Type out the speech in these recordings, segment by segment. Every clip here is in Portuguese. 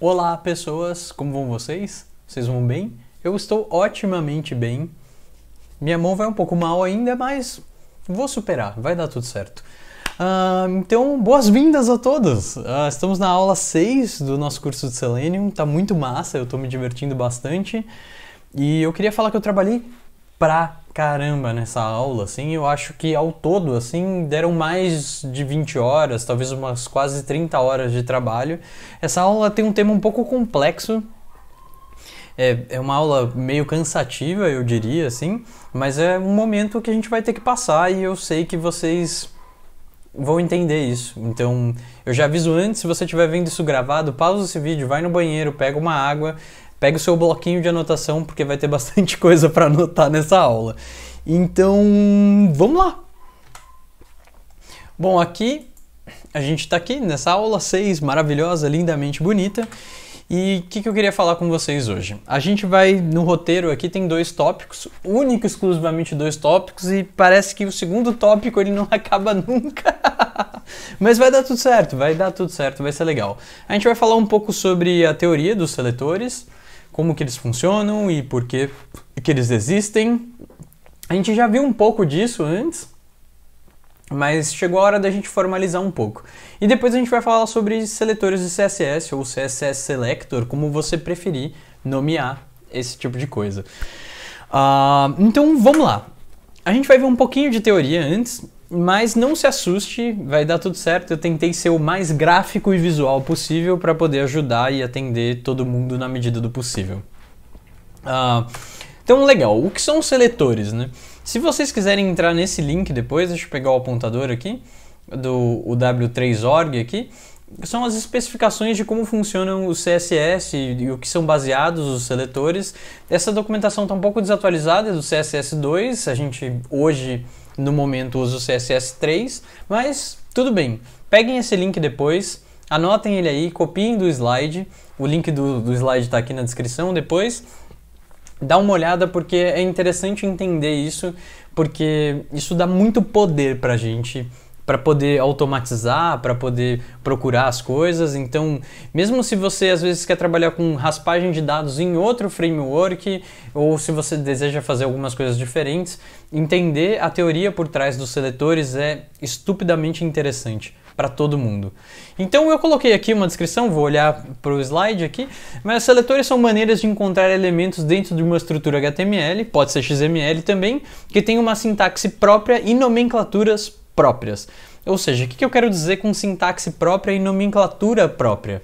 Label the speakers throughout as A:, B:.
A: Olá pessoas, como vão vocês? Vocês vão bem? Eu estou otimamente bem. Minha mão vai um pouco mal ainda, mas vou superar, vai dar tudo certo. Uh, então, boas-vindas a todos! Uh, estamos na aula 6 do nosso curso de Selenium, tá muito massa, eu estou me divertindo bastante. E eu queria falar que eu trabalhei pra caramba nessa aula, assim, eu acho que ao todo, assim, deram mais de 20 horas, talvez umas quase 30 horas de trabalho. Essa aula tem um tema um pouco complexo, é, é uma aula meio cansativa, eu diria, assim, mas é um momento que a gente vai ter que passar e eu sei que vocês vão entender isso. Então, eu já aviso antes, se você estiver vendo isso gravado, pausa esse vídeo, vai no banheiro, pega uma água, Pega o seu bloquinho de anotação porque vai ter bastante coisa para anotar nessa aula. Então, vamos lá. Bom, aqui a gente está aqui nessa aula 6, maravilhosa, lindamente bonita. E o que, que, eu queria falar com vocês hoje? A gente vai no roteiro aqui tem dois tópicos, único exclusivamente dois tópicos e parece que o segundo tópico ele não acaba nunca. Mas vai dar tudo certo, vai dar tudo certo, vai ser legal. A gente vai falar um pouco sobre a teoria dos seletores, como que eles funcionam e por que, que eles existem. A gente já viu um pouco disso antes, mas chegou a hora da gente formalizar um pouco. E depois a gente vai falar sobre seletores de CSS ou CSS Selector, como você preferir nomear esse tipo de coisa. Uh, então vamos lá. A gente vai ver um pouquinho de teoria antes mas não se assuste, vai dar tudo certo. Eu tentei ser o mais gráfico e visual possível para poder ajudar e atender todo mundo na medida do possível. Uh, então, legal. O que são os seletores, né? Se vocês quiserem entrar nesse link depois, deixa eu pegar o apontador aqui, do W3org aqui, são as especificações de como funcionam o CSS e o que são baseados os seletores. Essa documentação está um pouco desatualizada é do CSS2, a gente hoje no momento uso CSS3, mas tudo bem. Peguem esse link depois, anotem ele aí, copiem do slide. O link do, do slide está aqui na descrição depois. Dá uma olhada porque é interessante entender isso, porque isso dá muito poder para a gente para poder automatizar, para poder procurar as coisas. Então, mesmo se você às vezes quer trabalhar com raspagem de dados em outro framework, ou se você deseja fazer algumas coisas diferentes, entender a teoria por trás dos seletores é estupidamente interessante para todo mundo. Então eu coloquei aqui uma descrição, vou olhar para o slide aqui, mas seletores são maneiras de encontrar elementos dentro de uma estrutura HTML, pode ser XML também, que tem uma sintaxe própria e nomenclaturas próprias. Ou seja, o que eu quero dizer com sintaxe própria e nomenclatura própria?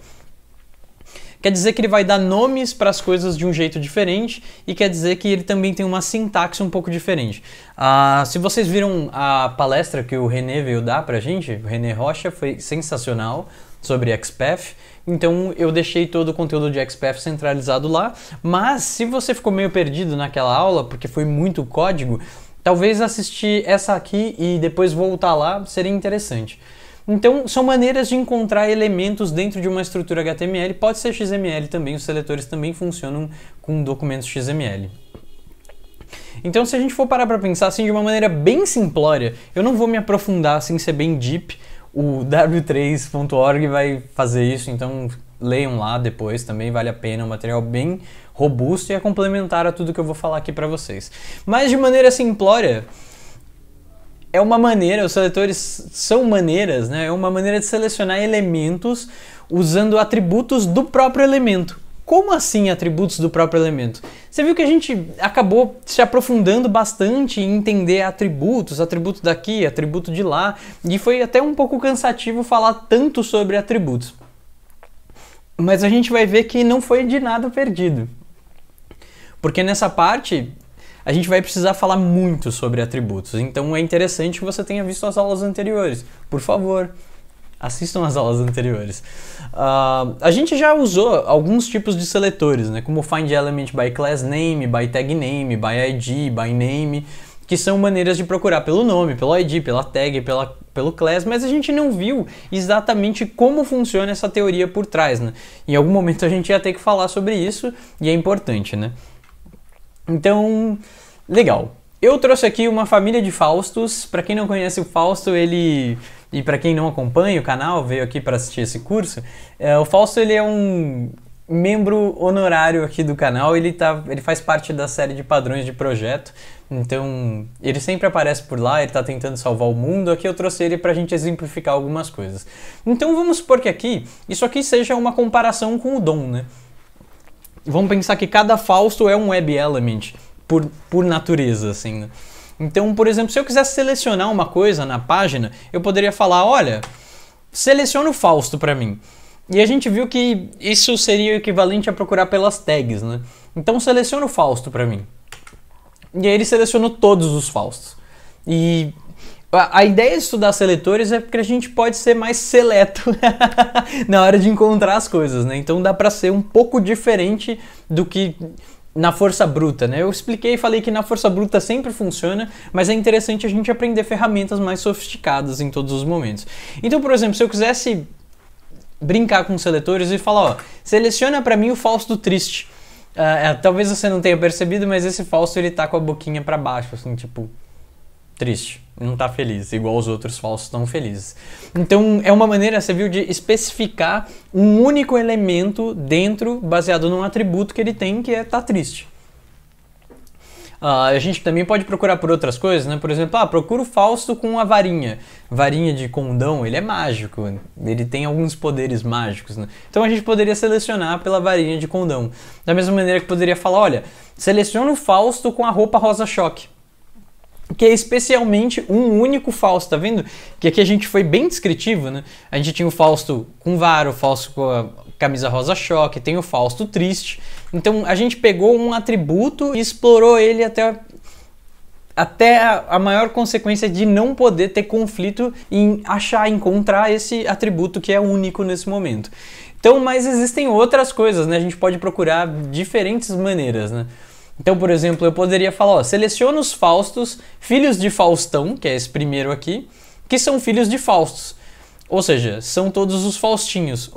A: Quer dizer que ele vai dar nomes para as coisas de um jeito diferente e quer dizer que ele também tem uma sintaxe um pouco diferente. Ah, se vocês viram a palestra que o René veio dar para a gente, o René Rocha foi sensacional sobre XPath, então eu deixei todo o conteúdo de XPath centralizado lá, mas se você ficou meio perdido naquela aula, porque foi muito código, Talvez assistir essa aqui e depois voltar lá seria interessante. Então, são maneiras de encontrar elementos dentro de uma estrutura HTML, pode ser XML também, os seletores também funcionam com documentos XML. Então, se a gente for parar para pensar assim de uma maneira bem simplória, eu não vou me aprofundar assim, ser bem deep, o w3.org vai fazer isso, então leiam lá depois também, vale a pena, é um material bem robusto e é complementar a tudo que eu vou falar aqui para vocês. Mas de maneira simplória, é uma maneira, os seletores são maneiras, né? É uma maneira de selecionar elementos usando atributos do próprio elemento. Como assim atributos do próprio elemento? Você viu que a gente acabou se aprofundando bastante em entender atributos, atributo daqui, atributo de lá, e foi até um pouco cansativo falar tanto sobre atributos. Mas a gente vai ver que não foi de nada perdido. Porque nessa parte a gente vai precisar falar muito sobre atributos, então é interessante que você tenha visto as aulas anteriores. Por favor, assistam as aulas anteriores. Uh, a gente já usou alguns tipos de seletores, né, como find element by class name, by tag name, by id, by name, que são maneiras de procurar pelo nome, pelo id, pela tag, pela, pelo class, mas a gente não viu exatamente como funciona essa teoria por trás, né? Em algum momento a gente ia ter que falar sobre isso e é importante, né? Então, legal. Eu trouxe aqui uma família de Faustos. Para quem não conhece o Fausto, ele e para quem não acompanha o canal, veio aqui para assistir esse curso, é, o Fausto ele é um membro honorário aqui do canal, ele, tá, ele faz parte da série de padrões de projeto, então ele sempre aparece por lá, ele está tentando salvar o mundo, aqui eu trouxe ele para a gente exemplificar algumas coisas. Então vamos supor que aqui, isso aqui seja uma comparação com o Dom, né? vamos pensar que cada Fausto é um web element por, por natureza, assim. Né? Então, por exemplo, se eu quisesse selecionar uma coisa na página, eu poderia falar, olha, seleciona o Fausto para mim. E a gente viu que isso seria o equivalente a procurar pelas tags, né? Então seleciona o Fausto para mim. E aí ele selecionou todos os Faustos. E a ideia de estudar seletores é porque a gente pode ser mais seleto na hora de encontrar as coisas, né? Então dá para ser um pouco diferente do que na força bruta, né? Eu expliquei e falei que na força bruta sempre funciona, mas é interessante a gente aprender ferramentas mais sofisticadas em todos os momentos. Então, por exemplo, se eu quisesse brincar com seletores e falar, ó, seleciona para mim o falso do triste. Uh, é, talvez você não tenha percebido, mas esse falso ele tá com a boquinha para baixo, assim, tipo, triste não tá feliz, igual os outros falsos estão felizes. Então é uma maneira, você viu, de especificar um único elemento dentro, baseado num atributo que ele tem, que é tá triste. Uh, a gente também pode procurar por outras coisas, né? Por exemplo, ah, procura o Fausto com a varinha. Varinha de condão, ele é mágico, ele tem alguns poderes mágicos, né? Então a gente poderia selecionar pela varinha de condão. Da mesma maneira que poderia falar, olha, seleciona o Fausto com a roupa rosa choque que é especialmente um único Fausto, tá vendo? Que aqui a gente foi bem descritivo, né? A gente tinha o Fausto com varo, o Fausto com a camisa rosa choque, tem o Fausto triste. Então a gente pegou um atributo e explorou ele até até a maior consequência de não poder ter conflito em achar, encontrar esse atributo que é único nesse momento. Então, mas existem outras coisas, né? A gente pode procurar diferentes maneiras, né? Então, por exemplo, eu poderia falar, ó, seleciona os Faustos, filhos de Faustão, que é esse primeiro aqui, que são filhos de Faustos. Ou seja, são todos os Faustinhos,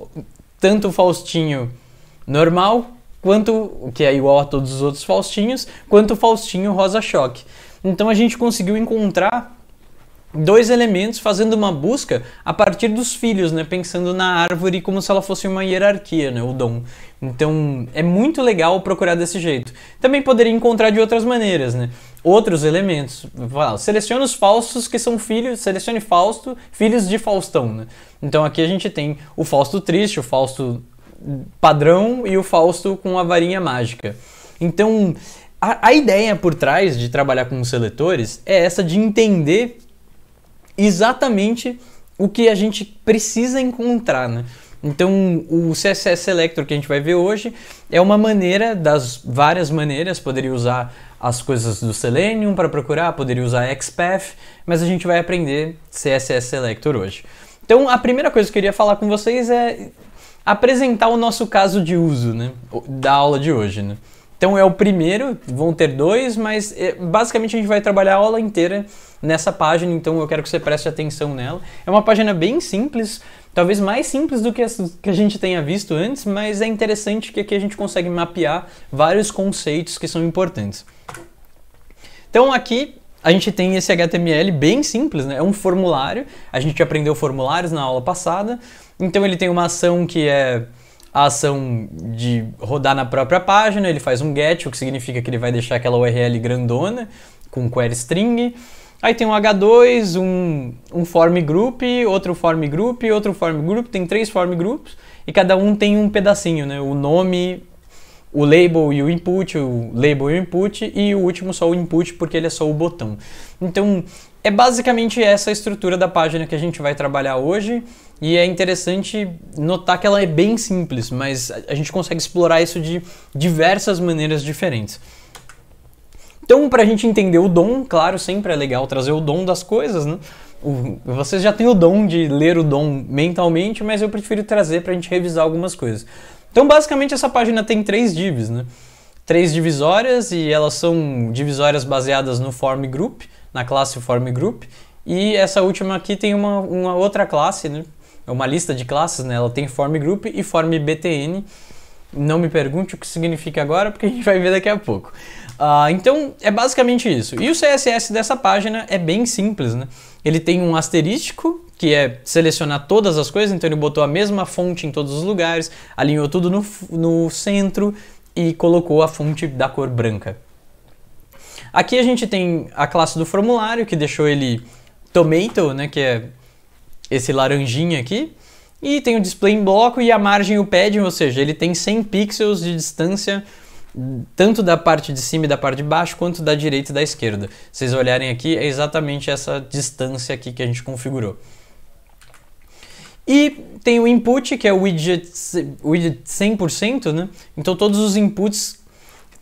A: tanto o Faustinho normal, quanto que é igual a todos os outros Faustinhos, quanto o Faustinho Rosa Choque. Então a gente conseguiu encontrar dois elementos fazendo uma busca a partir dos filhos, né? Pensando na árvore como se ela fosse uma hierarquia, né? O dom. Então é muito legal procurar desse jeito. Também poderia encontrar de outras maneiras, né? Outros elementos. Selecione os Faustos que são filhos, selecione Fausto, filhos de Faustão, né? Então aqui a gente tem o Fausto triste, o Fausto padrão e o Fausto com a varinha mágica. Então a, a ideia por trás de trabalhar com os seletores é essa de entender exatamente o que a gente precisa encontrar, né? Então, o CSS Selector que a gente vai ver hoje é uma maneira, das várias maneiras, poderia usar as coisas do Selenium para procurar, poderia usar XPath, mas a gente vai aprender CSS Selector hoje. Então, a primeira coisa que eu queria falar com vocês é apresentar o nosso caso de uso né, da aula de hoje. Né? Então é o primeiro, vão ter dois, mas é, basicamente a gente vai trabalhar a aula inteira nessa página, então eu quero que você preste atenção nela. É uma página bem simples, talvez mais simples do que a, que a gente tenha visto antes, mas é interessante que aqui a gente consegue mapear vários conceitos que são importantes. Então aqui a gente tem esse HTML bem simples, né? é um formulário, a gente aprendeu formulários na aula passada, então ele tem uma ação que é a ação de rodar na própria página, ele faz um get, o que significa que ele vai deixar aquela URL grandona com query string. Aí tem um H2, um, um form group, outro form group, outro form group, tem três form groups e cada um tem um pedacinho, né? O nome, o label e o input, o label e o input, e o último só o input, porque ele é só o botão. Então, é basicamente essa a estrutura da página que a gente vai trabalhar hoje. E é interessante notar que ela é bem simples, mas a gente consegue explorar isso de diversas maneiras diferentes. Então, para a gente entender o dom, claro, sempre é legal trazer o dom das coisas, né? O, vocês já têm o dom de ler o dom mentalmente, mas eu prefiro trazer para a gente revisar algumas coisas. Então, basicamente, essa página tem três divs, né? Três divisórias e elas são divisórias baseadas no form group, na classe form group, e essa última aqui tem uma, uma outra classe, né? é uma lista de classes, né? Ela tem form group e form btn. Não me pergunte o que significa agora, porque a gente vai ver daqui a pouco. Uh, então é basicamente isso. E o CSS dessa página é bem simples, né? Ele tem um asterístico, que é selecionar todas as coisas, então ele botou a mesma fonte em todos os lugares, alinhou tudo no, no centro e colocou a fonte da cor branca. Aqui a gente tem a classe do formulário, que deixou ele tomato, né, que é esse laranjinha aqui. E tem o display em bloco e a margem o padding, ou seja, ele tem 100 pixels de distância tanto da parte de cima e da parte de baixo, quanto da direita e da esquerda. Vocês olharem aqui, é exatamente essa distância aqui que a gente configurou. E tem o input, que é o widget, widget 100%, né? Então todos os inputs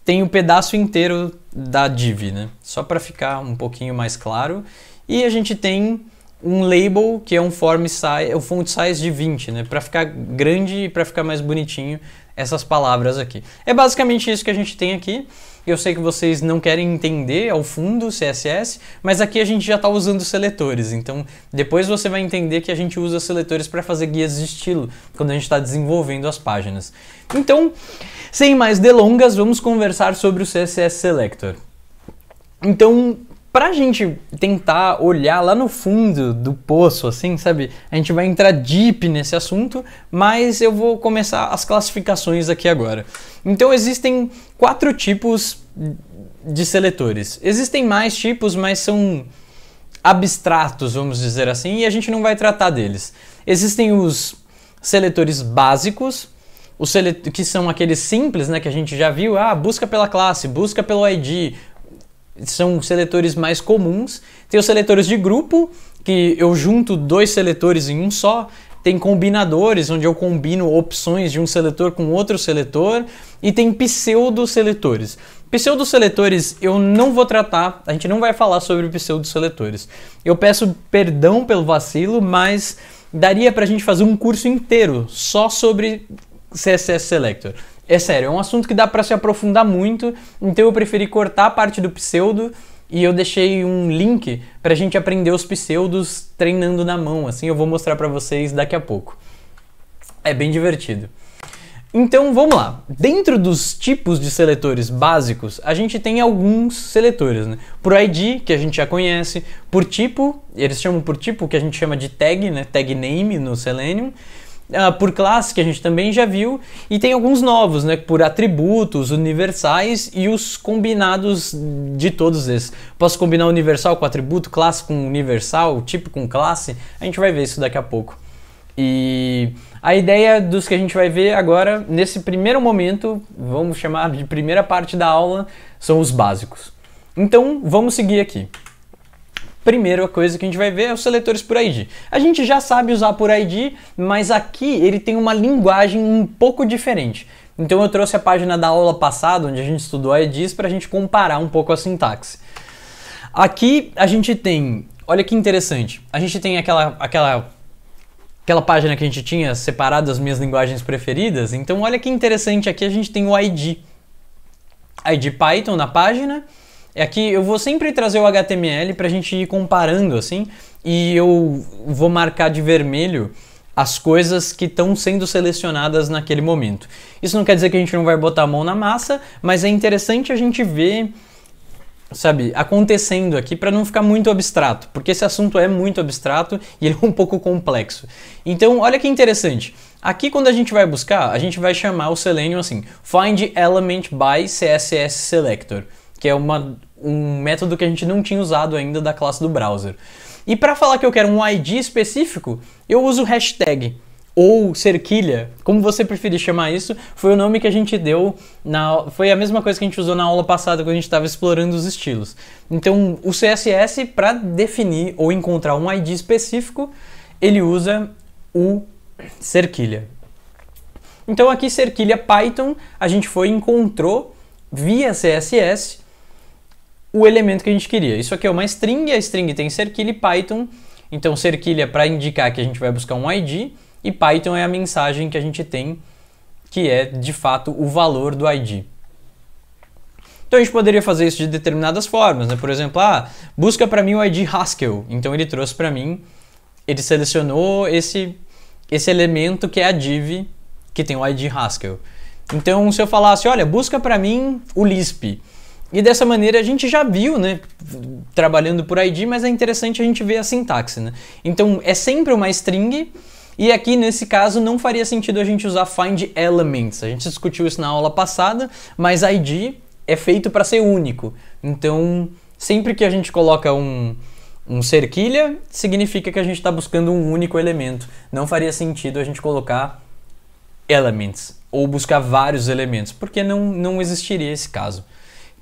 A: têm o um pedaço inteiro da div, né? Só para ficar um pouquinho mais claro. E a gente tem um label que é um form size, é um font size de 20, né, para ficar grande e para ficar mais bonitinho essas palavras aqui. É basicamente isso que a gente tem aqui. Eu sei que vocês não querem entender ao fundo o CSS, mas aqui a gente já está usando seletores, então depois você vai entender que a gente usa seletores para fazer guias de estilo quando a gente está desenvolvendo as páginas. Então, sem mais delongas, vamos conversar sobre o CSS Selector. Então, pra gente tentar olhar lá no fundo do poço, assim, sabe? A gente vai entrar deep nesse assunto, mas eu vou começar as classificações aqui agora. Então existem quatro tipos de seletores. Existem mais tipos, mas são abstratos, vamos dizer assim, e a gente não vai tratar deles. Existem os seletores básicos, os selet que são aqueles simples, né, que a gente já viu, ah, busca pela classe, busca pelo ID, são seletores mais comuns. Tem os seletores de grupo, que eu junto dois seletores em um só. Tem combinadores, onde eu combino opções de um seletor com outro seletor. E tem pseudo-seletores. Pseudo-seletores eu não vou tratar, a gente não vai falar sobre pseudo-seletores. Eu peço perdão pelo vacilo, mas daria para a gente fazer um curso inteiro só sobre CSS Selector. É sério, é um assunto que dá para se aprofundar muito, então eu preferi cortar a parte do pseudo e eu deixei um link para a gente aprender os pseudos treinando na mão, assim eu vou mostrar para vocês daqui a pouco. É bem divertido. Então vamos lá. Dentro dos tipos de seletores básicos, a gente tem alguns seletores, né? Por ID, que a gente já conhece, por tipo, eles chamam por tipo, que a gente chama de tag, né? Tag name no Selenium uh, por classe que a gente também já viu e tem alguns novos, né, por atributos universais e os combinados de todos esses. Posso combinar universal com atributo, classe com universal, tipo com classe. A gente vai ver isso daqui a pouco. E a ideia dos que a gente vai ver agora, nesse primeiro momento, vamos chamar de primeira parte da aula, são os básicos. Então, vamos seguir aqui. Primeira coisa que a gente vai ver é os seletores por ID. A gente já sabe usar por ID, mas aqui ele tem uma linguagem um pouco diferente. Então eu trouxe a página da aula passada, onde a gente estudou IDs, para a gente comparar um pouco a sintaxe. Aqui a gente tem, olha que interessante, a gente tem aquela, aquela, aquela página que a gente tinha separado as minhas linguagens preferidas, então olha que interessante, aqui a gente tem o ID. ID Python na página, é que eu vou sempre trazer o HTML para a gente ir comparando assim, e eu vou marcar de vermelho as coisas que estão sendo selecionadas naquele momento. Isso não quer dizer que a gente não vai botar a mão na massa, mas é interessante a gente ver, sabe, acontecendo aqui para não ficar muito abstrato, porque esse assunto é muito abstrato e ele é um pouco complexo. Então, olha que interessante. Aqui quando a gente vai buscar, a gente vai chamar o Selenium assim, find element by CSS selector que é uma, um método que a gente não tinha usado ainda da classe do browser. E para falar que eu quero um ID específico, eu uso hashtag ou cerquilha, como você preferir chamar isso, foi o nome que a gente deu na foi a mesma coisa que a gente usou na aula passada quando a gente estava explorando os estilos. Então, o CSS para definir ou encontrar um ID específico, ele usa o cerquilha. Então aqui cerquilha Python, a gente foi encontrou via CSS o elemento que a gente queria. Isso aqui é uma string, a string tem cerquilha e Python, então cerquilha é para indicar que a gente vai buscar um ID e Python é a mensagem que a gente tem que é de fato o valor do ID. Então a gente poderia fazer isso de determinadas formas, né? Por exemplo, ah, busca para mim o ID Haskell. Então ele trouxe para mim, ele selecionou esse esse elemento que é a div que tem o ID Haskell. Então se eu falasse, olha, busca para mim o Lisp. E dessa maneira a gente já viu, né, trabalhando por ID, mas é interessante a gente ver a sintaxe, né? Então é sempre uma string e aqui nesse caso não faria sentido a gente usar find elements. A gente discutiu isso na aula passada, mas ID é feito para ser único. Então, sempre que a gente coloca um um cerquilha significa que a gente está buscando um único elemento. Não faria sentido a gente colocar elements ou buscar vários elementos, porque não, não existiria esse caso.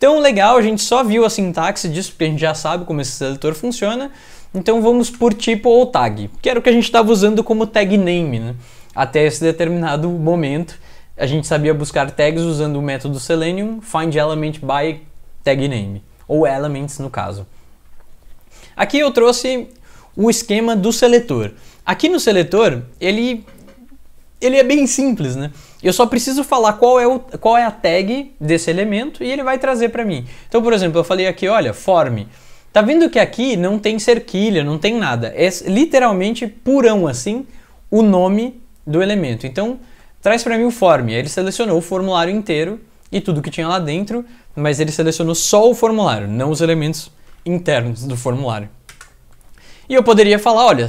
A: Então, legal, a gente só viu a sintaxe disso, porque a gente já sabe como esse seletor funciona. Então vamos por tipo ou tag, que era o que a gente estava usando como tag name, né? Até esse determinado momento, a gente sabia buscar tags usando o método Selenium, find element by tag name, ou elements no caso. Aqui eu trouxe o esquema do seletor. Aqui no seletor, ele ele é bem simples, né? Eu só preciso falar qual é, o, qual é a tag desse elemento e ele vai trazer para mim. Então, por exemplo, eu falei aqui, olha, form. Tá vendo que aqui não tem cerquilha, não tem nada. É literalmente purão assim o nome do elemento. Então, traz para mim o form. Aí ele selecionou o formulário inteiro e tudo que tinha lá dentro, mas ele selecionou só o formulário, não os elementos internos do formulário. E eu poderia falar, olha,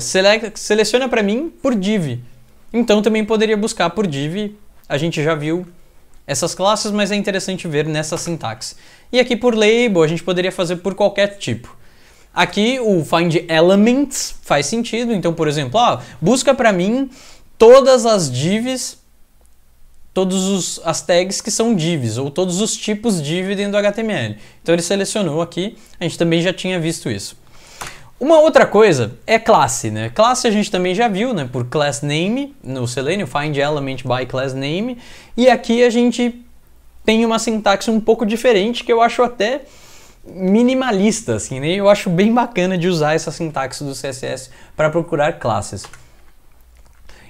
A: seleciona para mim por div. Então também poderia buscar por div, a gente já viu essas classes, mas é interessante ver nessa sintaxe. E aqui por label a gente poderia fazer por qualquer tipo. Aqui o find elements faz sentido, então por exemplo, ó, busca para mim todas as divs, todas as tags que são divs, ou todos os tipos div dentro do HTML. Então ele selecionou aqui, a gente também já tinha visto isso. Uma outra coisa é classe, né? Classe a gente também já viu, né? Por class name no Selenium, find element by class name. E aqui a gente tem uma sintaxe um pouco diferente que eu acho até minimalista, assim, né? Eu acho bem bacana de usar essa sintaxe do CSS para procurar classes.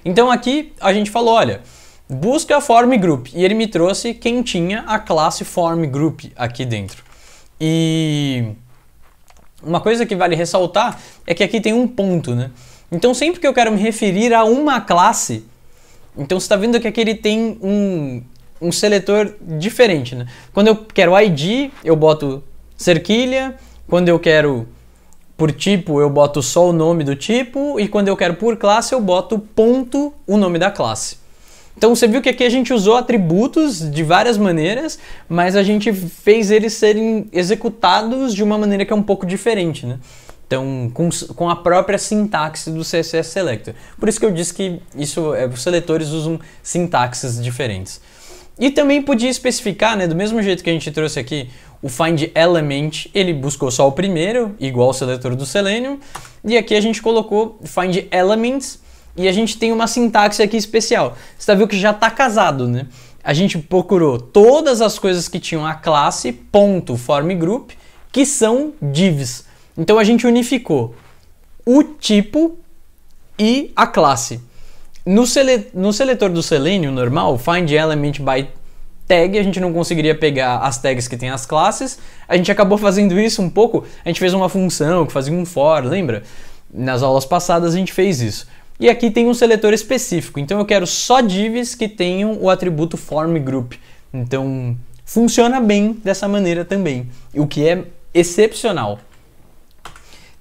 A: Então aqui a gente falou, olha, busca form group e ele me trouxe quem tinha a classe form group aqui dentro. E uma coisa que vale ressaltar é que aqui tem um ponto, né? Então sempre que eu quero me referir a uma classe, então você está vendo que aqui ele tem um, um seletor diferente, né? Quando eu quero ID, eu boto cerquilha, quando eu quero por tipo, eu boto só o nome do tipo, e quando eu quero por classe, eu boto ponto o nome da classe. Então você viu que aqui a gente usou atributos de várias maneiras, mas a gente fez eles serem executados de uma maneira que é um pouco diferente, né? Então, com, com a própria sintaxe do CSS Selector. Por isso que eu disse que isso, é, os seletores usam sintaxes diferentes. E também podia especificar, né, do mesmo jeito que a gente trouxe aqui, o find element, ele buscou só o primeiro, igual o seletor do Selenium, e aqui a gente colocou find elements, e a gente tem uma sintaxe aqui especial. Você tá vendo que já está casado, né? A gente procurou todas as coisas que tinham a classe ponto form group, que são divs. Então a gente unificou o tipo e a classe. No, sele no seletor do Selenium normal, find element by tag, a gente não conseguiria pegar as tags que tem as classes. A gente acabou fazendo isso um pouco, a gente fez uma função que fazia um for, lembra? Nas aulas passadas a gente fez isso. E aqui tem um seletor específico, então eu quero só divs que tenham o atributo form group. Então funciona bem dessa maneira também, o que é excepcional.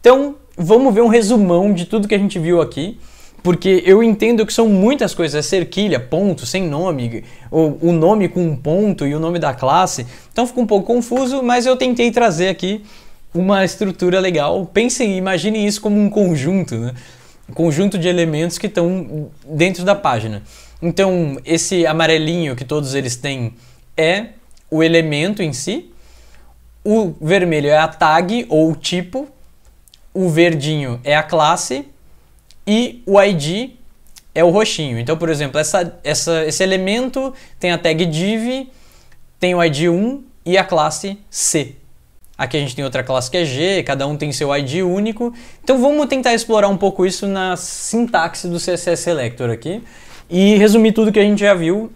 A: Então vamos ver um resumão de tudo que a gente viu aqui porque eu entendo que são muitas coisas, é cerquilha, ponto, sem nome, ou o nome com um ponto e o nome da classe, então fica um pouco confuso, mas eu tentei trazer aqui uma estrutura legal. Pensem, imaginem isso como um conjunto, né? conjunto de elementos que estão dentro da página. Então, esse amarelinho que todos eles têm é o elemento em si, o vermelho é a tag ou o tipo, o verdinho é a classe e o ID é o roxinho. Então, por exemplo, essa, essa, esse elemento tem a tag div, tem o ID 1 e a classe C. Aqui a gente tem outra classe que é G, cada um tem seu ID único. Então vamos tentar explorar um pouco isso na sintaxe do CSS Selector aqui. E resumir tudo que a gente já viu.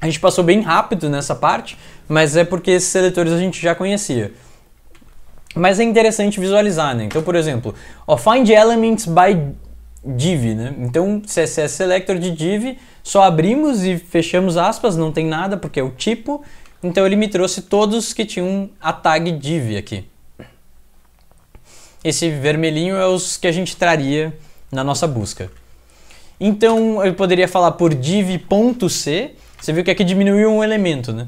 A: A gente passou bem rápido nessa parte, mas é porque esses seletores a gente já conhecia. Mas é interessante visualizar, né? Então, por exemplo, ó, find elements by div, né? Então, CSS selector de div, só abrimos e fechamos aspas, não tem nada porque é o tipo. Então ele me trouxe todos que tinham a tag div aqui. Esse vermelhinho é os que a gente traria na nossa busca. Então eu poderia falar por div.c, você viu que aqui diminuiu um elemento, né?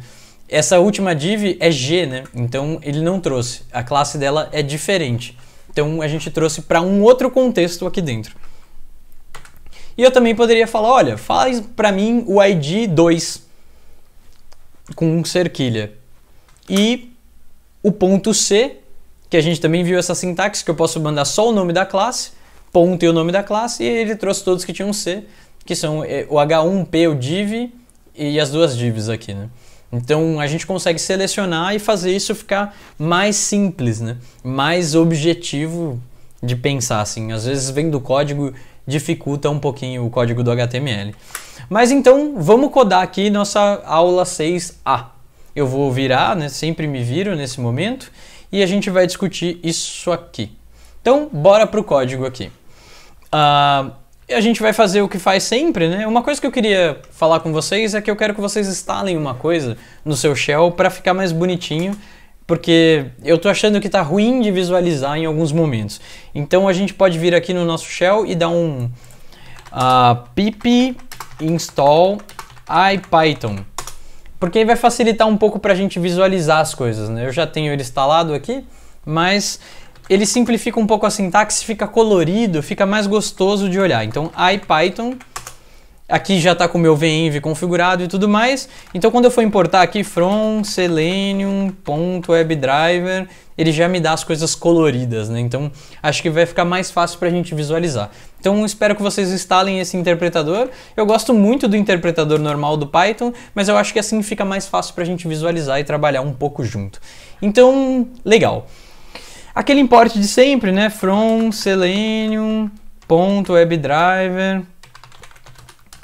A: Essa última div é g, né? Então ele não trouxe, a classe dela é diferente. Então a gente trouxe para um outro contexto aqui dentro. E eu também poderia falar, olha, faz para mim o id 2 com cerquilha. E o ponto C, que a gente também viu essa sintaxe, que eu posso mandar só o nome da classe, ponto e o nome da classe, e ele trouxe todos que tinham C, que são eh, o H1P, o div e as duas divs aqui, né? Então a gente consegue selecionar e fazer isso ficar mais simples, né? Mais objetivo de pensar assim. Às vezes vem do código dificulta um pouquinho o código do HTML. Mas então vamos codar aqui nossa aula 6A. Eu vou virar, né? sempre me viro nesse momento, e a gente vai discutir isso aqui. Então, bora para o código aqui. Uh, a gente vai fazer o que faz sempre, né? Uma coisa que eu queria falar com vocês é que eu quero que vocês instalem uma coisa no seu shell para ficar mais bonitinho, porque eu tô achando que tá ruim de visualizar em alguns momentos. Então a gente pode vir aqui no nosso shell e dar um uh, ah, pip install IPython. Porque aí vai facilitar um pouco para a gente visualizar as coisas, né? Eu já tenho ele instalado aqui, mas ele simplifica um pouco a sintaxe, fica colorido, fica mais gostoso de olhar. Então, IPython Aqui já está com o meu venv configurado e tudo mais. Então quando eu for importar aqui from selenium.webdriver, ele já me dá as coisas coloridas, né? Então acho que vai ficar mais fácil para a gente visualizar. Então espero que vocês instalem esse interpretador. Eu gosto muito do interpretador normal do Python, mas eu acho que assim fica mais fácil para a gente visualizar e trabalhar um pouco junto. Então, legal. Aquele import de sempre, né? From selenium.webdriver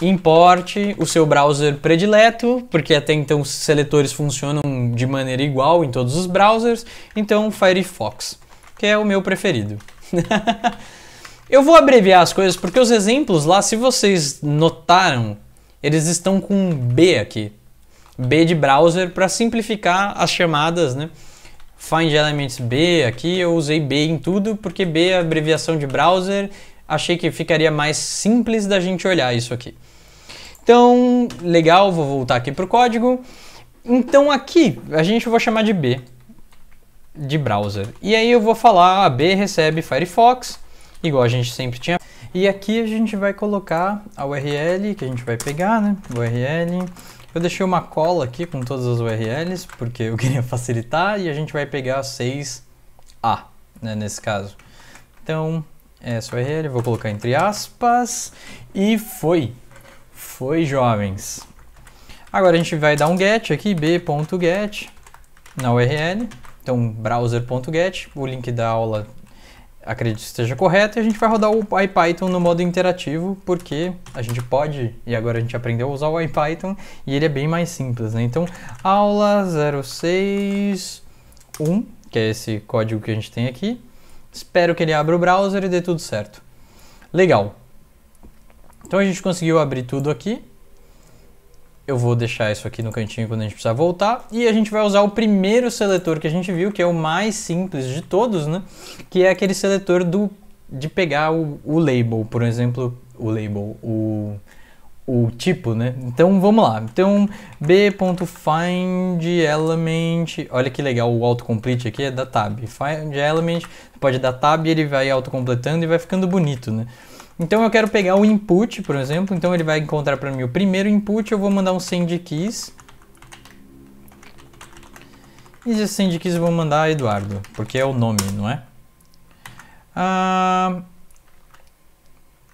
A: importe o seu browser predileto, porque até então os seletores funcionam de maneira igual em todos os browsers, então Firefox, que é o meu preferido. Eu vou abreviar as coisas porque os exemplos lá, se vocês notaram, eles estão com B aqui. B de browser para simplificar as chamadas, né? Find Elements B aqui, eu usei B em tudo porque B é abreviação de browser achei que ficaria mais simples da gente olhar isso aqui. Então, legal, vou voltar aqui para o código. Então aqui, a gente vai chamar de B, de browser. E aí eu vou falar, a ah, B recebe Firefox, igual a gente sempre tinha. E aqui a gente vai colocar a URL que a gente vai pegar, né? URL. Eu deixei uma cola aqui com todas as URLs, porque eu queria facilitar, e a gente vai pegar 6A, né, nesse caso. Então, é, URL, vou colocar entre aspas e foi. Foi, jovens. Agora a gente vai dar um get aqui, b.get na URL, então browser.get, o link da aula acredito que esteja correto, e a gente vai rodar o IPython no modo interativo, porque a gente pode, e agora a gente aprendeu a usar o IPython, e ele é bem mais simples, né? Então, aula 061, que é esse código que a gente tem aqui, Espero que ele abra o browser e dê tudo certo. Legal. Então a gente conseguiu abrir tudo aqui. Eu vou deixar isso aqui no cantinho quando a gente precisar voltar. E a gente vai usar o primeiro seletor que a gente viu, que é o mais simples de todos, né? Que é aquele seletor do, de pegar o, o label, por exemplo. O label, o o tipo, né? Então vamos lá. Então b.findElement, olha que legal o autocomplete aqui é da tab. FindElement, pode dar tab e ele vai autocompletando e vai ficando bonito, né? Então eu quero pegar o input, por exemplo, então ele vai encontrar para mim o primeiro input, eu vou mandar um send keys. E esse send keys eu vou mandar Eduardo, porque é o nome, não é? Ah,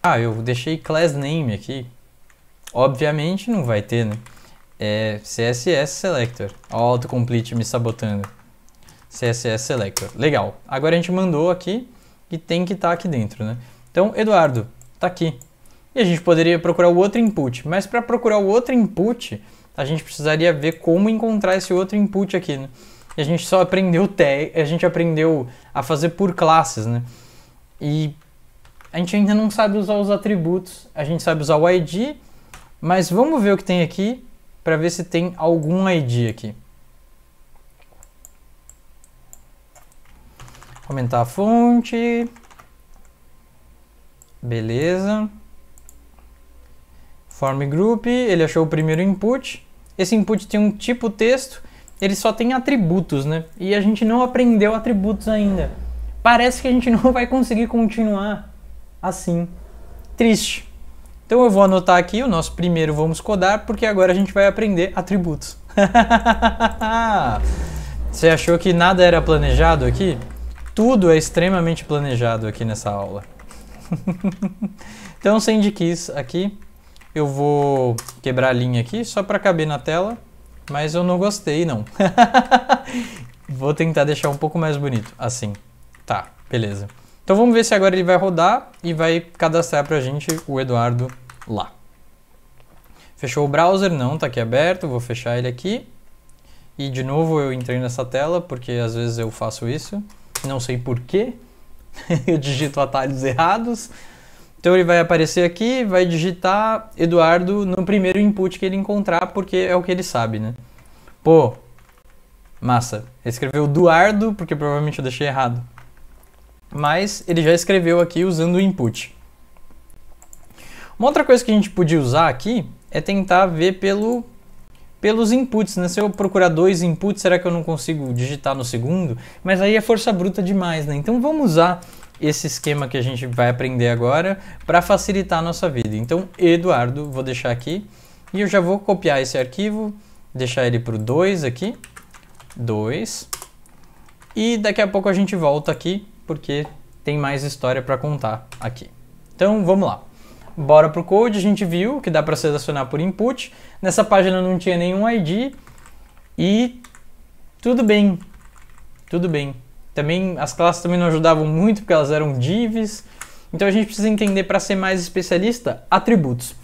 A: ah eu deixei class name aqui, Obviamente não vai ter, né? É CSS Selector. Ó, autocomplete me sabotando. CSS Selector. Legal. Agora a gente mandou aqui e tem que estar tá aqui dentro, né? Então, Eduardo, tá aqui. E a gente poderia procurar o outro input, mas para procurar o outro input, a gente precisaria ver como encontrar esse outro input aqui, né? E a gente só aprendeu tag, a gente aprendeu a fazer por classes, né? E a gente ainda não sabe usar os atributos, a gente sabe usar o ID, mas vamos ver o que tem aqui para ver se tem algum ID aqui. Aumentar a fonte. Beleza. Form group, ele achou o primeiro input. Esse input tem um tipo texto, ele só tem atributos, né? E a gente não aprendeu atributos ainda. Parece que a gente não vai conseguir continuar assim. Triste. Então eu vou anotar aqui o nosso primeiro vamos codar, porque agora a gente vai aprender atributos. Você achou que nada era planejado aqui? Tudo é extremamente planejado aqui nessa aula. então, sem keys aqui, eu vou quebrar a linha aqui só para caber na tela, mas eu não gostei não. vou tentar deixar um pouco mais bonito, assim. Tá, beleza. Então vamos ver se agora ele vai rodar e vai cadastrar para a gente o Eduardo lá. Fechou o browser? Não, está aqui aberto, vou fechar ele aqui. E de novo eu entrei nessa tela, porque às vezes eu faço isso, não sei porquê, eu digito atalhos errados. Então ele vai aparecer aqui, vai digitar Eduardo no primeiro input que ele encontrar, porque é o que ele sabe, né? Pô, massa. Ele escreveu Eduardo porque provavelmente eu deixei errado mas ele já escreveu aqui usando o input. Uma outra coisa que a gente podia usar aqui é tentar ver pelo, pelos inputs, né? Se eu procurar dois inputs, será que eu não consigo digitar no segundo? Mas aí é força bruta demais, né? Então vamos usar esse esquema que a gente vai aprender agora para facilitar a nossa vida. Então, Eduardo, vou deixar aqui e eu já vou copiar esse arquivo, deixar ele para o 2 aqui, 2, e daqui a pouco a gente volta aqui porque tem mais história para contar aqui. Então vamos lá. Bora pro code, a gente viu que dá para selecionar por input. Nessa página não tinha nenhum ID e tudo bem, tudo bem. Também as classes também não ajudavam muito porque elas eram divs. Então a gente precisa entender para ser mais especialista atributos.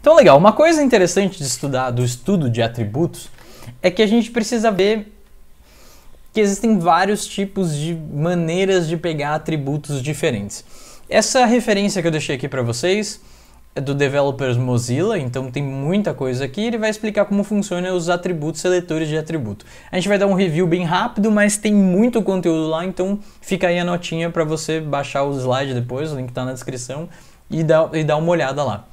A: Então legal, uma coisa interessante de estudar do estudo de atributos é que a gente precisa ver que existem vários tipos de maneiras de pegar atributos diferentes. Essa referência que eu deixei aqui para vocês é do Developers Mozilla, então tem muita coisa aqui. Ele vai explicar como funciona os atributos, seletores de atributo. A gente vai dar um review bem rápido, mas tem muito conteúdo lá, então fica aí a notinha para você baixar o slide depois, o link está na descrição, e dar, e dar uma olhada lá.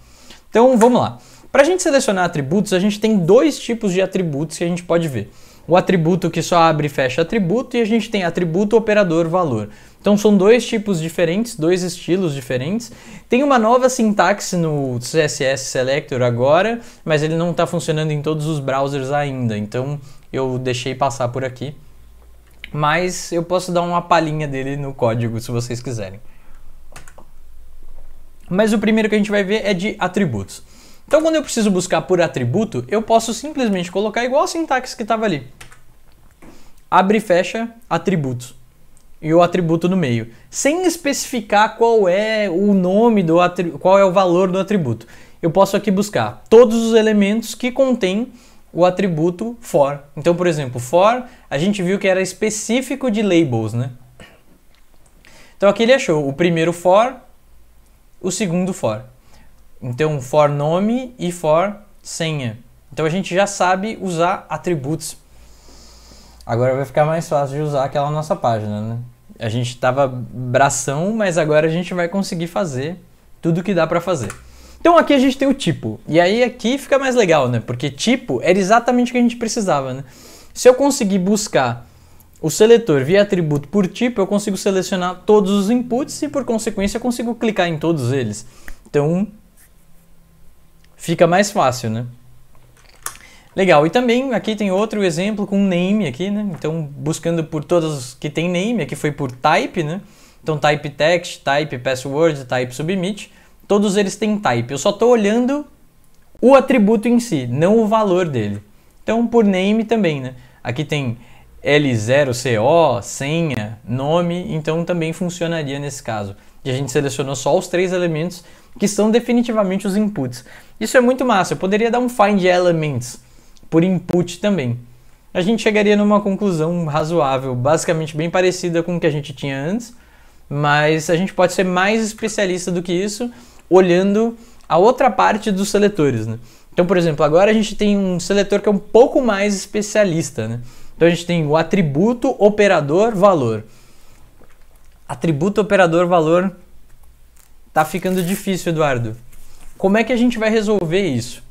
A: Então vamos lá. Para a gente selecionar atributos, a gente tem dois tipos de atributos que a gente pode ver o atributo que só abre e fecha atributo, e a gente tem atributo, operador, valor. Então são dois tipos diferentes, dois estilos diferentes. Tem uma nova sintaxe no CSS Selector agora, mas ele não está funcionando em todos os browsers ainda, então eu deixei passar por aqui. Mas eu posso dar uma palhinha dele no código se vocês quiserem. Mas o primeiro que a gente vai ver é de atributos. Então quando eu preciso buscar por atributo, eu posso simplesmente colocar igual a sintaxe que estava ali. Abre e fecha atributos. E o atributo no meio. Sem especificar qual é o nome do atributo, qual é o valor do atributo. Eu posso aqui buscar todos os elementos que contêm o atributo for. Então, por exemplo, for, a gente viu que era específico de labels, né? Então aqui ele achou o primeiro for, o segundo for. Então, for nome e for senha. Então a gente já sabe usar atributos. Agora vai ficar mais fácil de usar aquela nossa página, né? A gente estava bração, mas agora a gente vai conseguir fazer tudo que dá para fazer. Então aqui a gente tem o tipo. E aí aqui fica mais legal, né? Porque tipo era exatamente o que a gente precisava, né? Se eu conseguir buscar o seletor via atributo por tipo, eu consigo selecionar todos os inputs e por consequência eu consigo clicar em todos eles. Então, fica mais fácil, né? Legal, e também aqui tem outro exemplo com name aqui, né? Então, buscando por todas que tem name, aqui foi por type, né? Então, type text, type password, type submit, todos eles têm type. Eu só estou olhando o atributo em si, não o valor dele. Então, por name também, né? Aqui tem L0CO, senha, nome, então também funcionaria nesse caso. E a gente selecionou só os três elementos que são definitivamente os inputs. Isso é muito massa. Eu poderia dar um find elements por input também. A gente chegaria numa conclusão razoável, basicamente bem parecida com o que a gente tinha antes, mas a gente pode ser mais especialista do que isso olhando a outra parte dos seletores, né? Então, por exemplo, agora a gente tem um seletor que é um pouco mais especialista, né? Então a gente tem o atributo operador valor. Atributo operador valor tá ficando difícil, Eduardo. Como é que a gente vai resolver isso?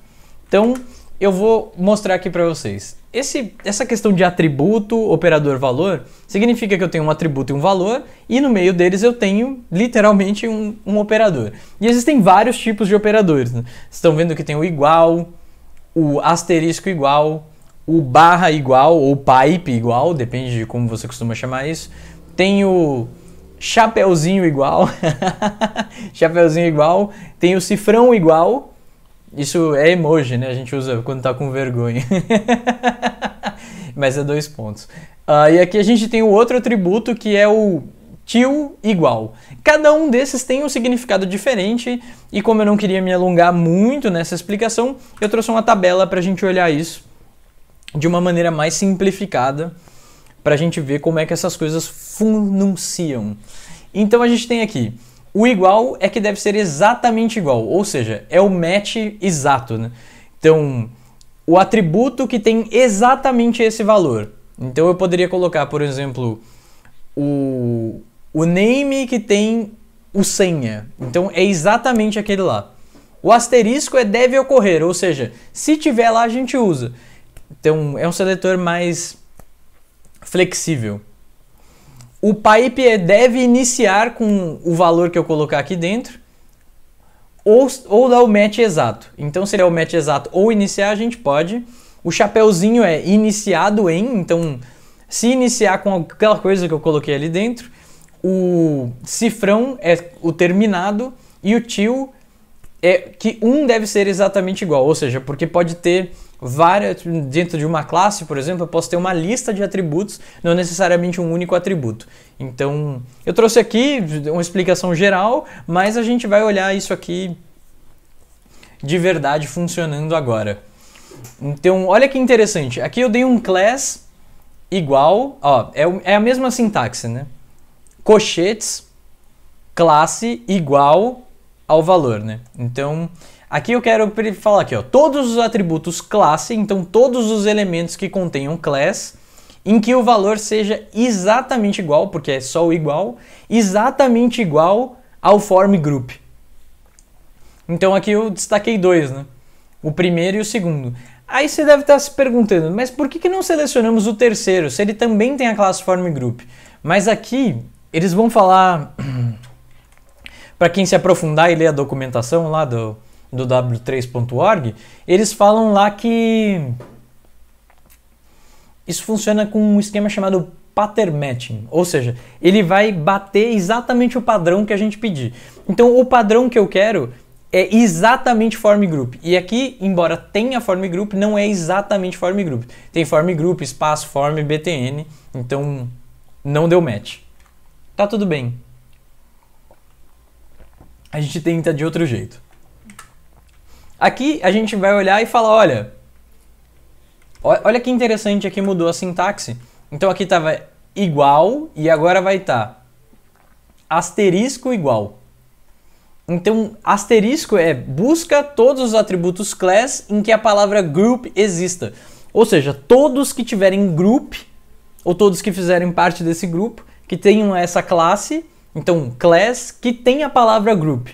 A: Então, eu vou mostrar aqui para vocês. Esse, essa questão de atributo, operador, valor, significa que eu tenho um atributo e um valor, e no meio deles eu tenho literalmente um, um operador. E existem vários tipos de operadores. Né? Vocês estão vendo que tem o igual, o asterisco igual, o barra igual, ou pipe igual, depende de como você costuma chamar isso. Tem o chapeuzinho igual, chapeuzinho igual, tem o cifrão igual. Isso é emoji, né? A gente usa quando tá com vergonha. Mas é dois pontos. Uh, e aqui a gente tem o outro atributo que é o tio igual. Cada um desses tem um significado diferente e como eu não queria me alongar muito nessa explicação, eu trouxe uma tabela para a gente olhar isso de uma maneira mais simplificada para a gente ver como é que essas coisas funcionam. Então a gente tem aqui o igual é que deve ser exatamente igual, ou seja, é o match exato. Né? Então, o atributo que tem exatamente esse valor. Então eu poderia colocar, por exemplo, o, o name que tem o senha. Então é exatamente aquele lá. O asterisco é deve ocorrer, ou seja, se tiver lá a gente usa. Então é um seletor mais flexível. O pipe é, deve iniciar com o valor que eu colocar aqui dentro ou, ou dar o match exato. Então, se ele é o match exato ou iniciar, a gente pode. O chapéuzinho é iniciado em, então se iniciar com aquela coisa que eu coloquei ali dentro. O cifrão é o terminado e o tio é que um deve ser exatamente igual, ou seja, porque pode ter várias dentro de uma classe, por exemplo, eu posso ter uma lista de atributos, não necessariamente um único atributo. Então, eu trouxe aqui uma explicação geral, mas a gente vai olhar isso aqui de verdade funcionando agora. Então, olha que interessante. Aqui eu dei um class igual, ó, é, é a mesma sintaxe, né? Cochetes, classe igual ao valor, né? Então, Aqui eu quero falar aqui, ó, todos os atributos classe, então todos os elementos que contenham class, em que o valor seja exatamente igual, porque é só o igual, exatamente igual ao form group. Então aqui eu destaquei dois, né? O primeiro e o segundo. Aí você deve estar se perguntando, mas por que, que não selecionamos o terceiro, se ele também tem a classe form group? Mas aqui eles vão falar, para quem se aprofundar e ler a documentação lá do, do W3.org, eles falam lá que isso funciona com um esquema chamado pattern matching, ou seja, ele vai bater exatamente o padrão que a gente pedir. Então, o padrão que eu quero é exatamente form group. E aqui, embora tenha form group, não é exatamente form group. Tem form group, espaço, form, btn, então não deu match. Tá tudo bem. A gente tenta de outro jeito. Aqui a gente vai olhar e falar, olha, olha que interessante aqui mudou a sintaxe. Então aqui estava igual e agora vai estar tá asterisco igual. Então asterisco é busca todos os atributos class em que a palavra group exista. Ou seja, todos que tiverem group ou todos que fizerem parte desse grupo que tenham essa classe, então class que tem a palavra group.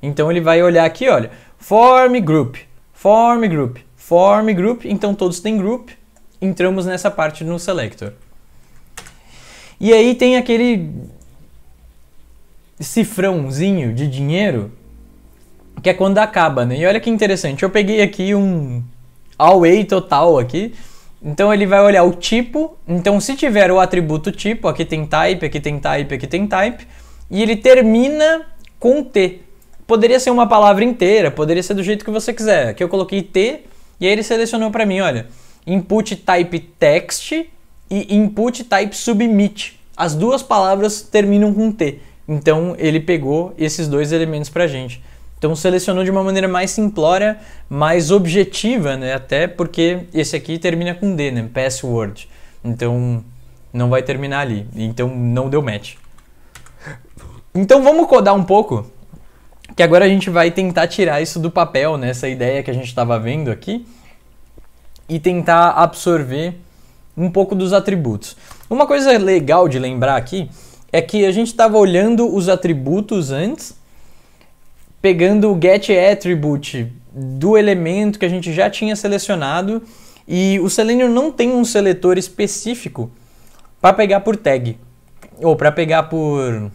A: Então ele vai olhar aqui, olha, Form group, form group, form group. Então todos têm group. Entramos nessa parte no selector. E aí tem aquele cifrãozinho de dinheiro que é quando acaba, né? E olha que interessante. Eu peguei aqui um away total aqui. Então ele vai olhar o tipo. Então se tiver o atributo tipo, aqui tem type, aqui tem type, aqui tem type, e ele termina com T. Poderia ser uma palavra inteira, poderia ser do jeito que você quiser. Aqui eu coloquei T e aí ele selecionou para mim, olha, input type text e input type submit. As duas palavras terminam com T. Então ele pegou esses dois elementos para gente. Então selecionou de uma maneira mais simplória, mais objetiva, né? Até porque esse aqui termina com D, né? Password. Então não vai terminar ali. Então não deu match. Então vamos codar um pouco que agora a gente vai tentar tirar isso do papel, né, essa ideia que a gente estava vendo aqui, e tentar absorver um pouco dos atributos. Uma coisa legal de lembrar aqui é que a gente estava olhando os atributos antes, pegando o get attribute do elemento que a gente já tinha selecionado, e o Selenium não tem um seletor específico para pegar por tag ou para pegar por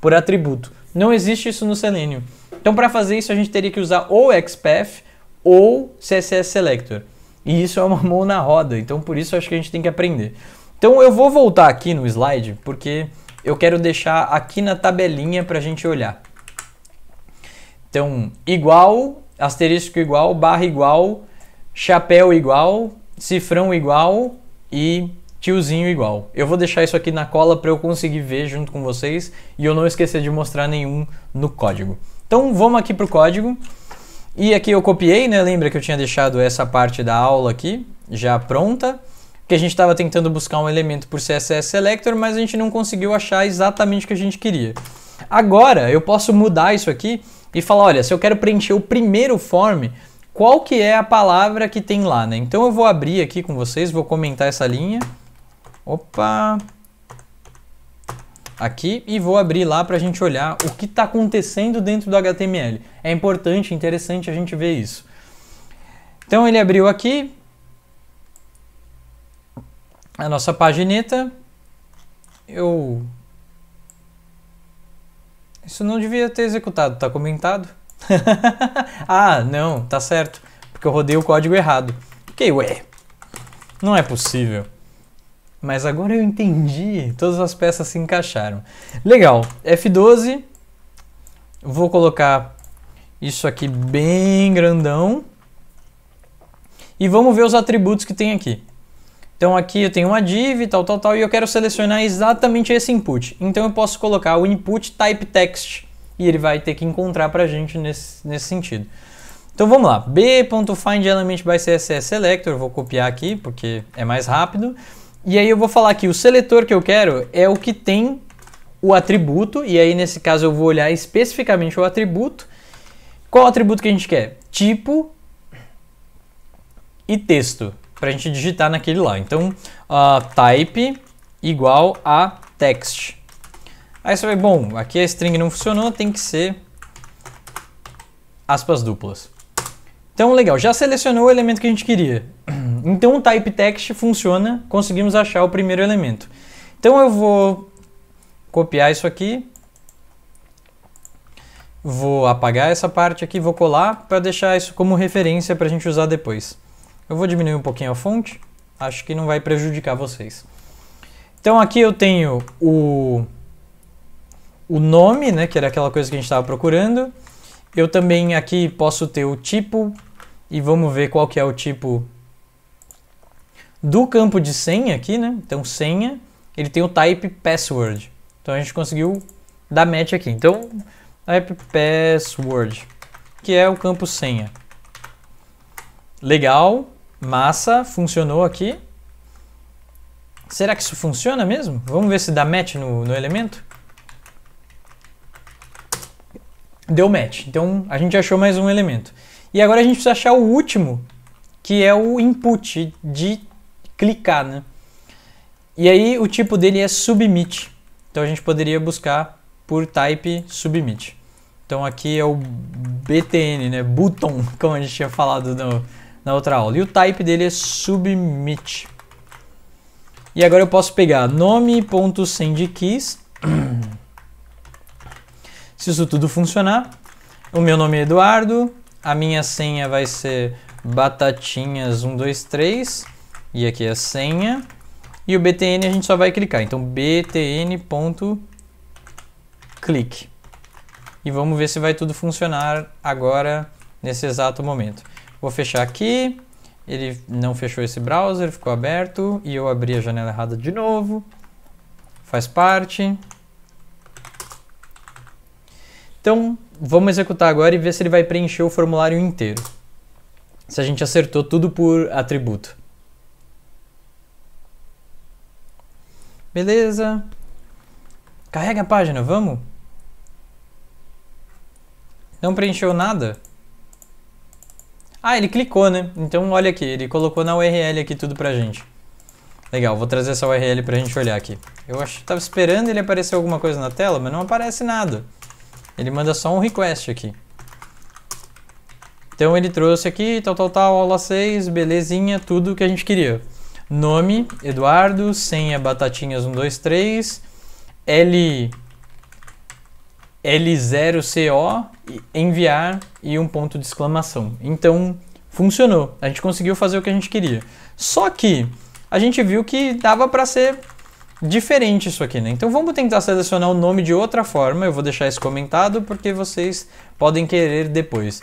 A: por atributo. Não existe isso no Selenium. Então, para fazer isso, a gente teria que usar ou XPath ou CSS Selector. E isso é uma mão na roda, então por isso acho que a gente tem que aprender. Então eu vou voltar aqui no slide, porque eu quero deixar aqui na tabelinha para a gente olhar. Então, igual, asterisco igual, barra igual, chapéu igual, cifrão igual e tiozinho igual. Eu vou deixar isso aqui na cola para eu conseguir ver junto com vocês e eu não esquecer de mostrar nenhum no código. Então vamos aqui para o código. E aqui eu copiei, né? Lembra que eu tinha deixado essa parte da aula aqui já pronta. Que a gente estava tentando buscar um elemento por CSS Selector, mas a gente não conseguiu achar exatamente o que a gente queria. Agora eu posso mudar isso aqui e falar, olha, se eu quero preencher o primeiro form, qual que é a palavra que tem lá, né? Então eu vou abrir aqui com vocês, vou comentar essa linha. Opa! Aqui e vou abrir lá para a gente olhar o que está acontecendo dentro do HTML. É importante, interessante a gente ver isso. Então ele abriu aqui a nossa pagineta. Eu isso não devia ter executado, tá comentado? ah, não, tá certo, porque eu rodei o código errado. Ok, ué, não é possível mas agora eu entendi, todas as peças se encaixaram. Legal, F12, vou colocar isso aqui bem grandão. E vamos ver os atributos que tem aqui. Então aqui eu tenho uma div, e tal, tal, tal, e eu quero selecionar exatamente esse input. Então eu posso colocar o input type text e ele vai ter que encontrar a gente nesse, nesse sentido. Então vamos lá, B.findElementByCssSelector. Selector, vou copiar aqui porque é mais rápido. E aí eu vou falar que o seletor que eu quero é o que tem o atributo, e aí nesse caso eu vou olhar especificamente o atributo. Qual o atributo que a gente quer? Tipo e texto, para a gente digitar naquele lá. Então, uh, type igual a text. Aí você vai, bom, aqui a string não funcionou, tem que ser aspas duplas. Então, legal, já selecionou o elemento que a gente queria. Então o type text funciona, conseguimos achar o primeiro elemento. Então eu vou copiar isso aqui, vou apagar essa parte aqui, vou colar para deixar isso como referência para a gente usar depois. Eu vou diminuir um pouquinho a fonte, acho que não vai prejudicar vocês. Então aqui eu tenho o, o nome, né, que era aquela coisa que a gente estava procurando. Eu também aqui posso ter o tipo e vamos ver qual que é o tipo do campo de senha aqui, né? Então senha, ele tem o type password. Então a gente conseguiu dar match aqui. Então type password, que é o campo senha. Legal, massa, funcionou aqui. Será que isso funciona mesmo? Vamos ver se dá match no, no elemento. Deu match. Então a gente achou mais um elemento. E agora a gente precisa achar o último, que é o input de clicar, né? E aí o tipo dele é submit. Então a gente poderia buscar por type submit. Então aqui é o BTN, né? Button, como a gente tinha falado no, na outra aula. E o type dele é submit. E agora eu posso pegar nome.sendKeys. Se isso tudo funcionar, o meu nome é Eduardo, a minha senha vai ser batatinhas123 e aqui é a senha. E o btn a gente só vai clicar. Então btn.click. E vamos ver se vai tudo funcionar agora nesse exato momento. Vou fechar aqui. Ele não fechou esse browser, ficou aberto e eu abri a janela errada de novo. Faz parte. Então, vamos executar agora e ver se ele vai preencher o formulário inteiro. Se a gente acertou tudo por atributo. Beleza. Carrega a página, vamos? Não preencheu nada? Ah, ele clicou, né? Então olha aqui, ele colocou na URL aqui tudo pra gente. Legal, vou trazer essa URL pra gente olhar aqui. Eu acho que tava esperando ele aparecer alguma coisa na tela, mas não aparece nada. Ele manda só um request aqui. Então ele trouxe aqui, tal, tal, tal, aula 6, belezinha, tudo que a gente queria. Nome, Eduardo, senha batatinhas 123, L L0CO, enviar e um ponto de exclamação. Então, funcionou. A gente conseguiu fazer o que a gente queria. Só que a gente viu que dava para ser diferente isso aqui, né? Então vamos tentar selecionar o nome de outra forma. Eu vou deixar isso comentado porque vocês podem querer depois.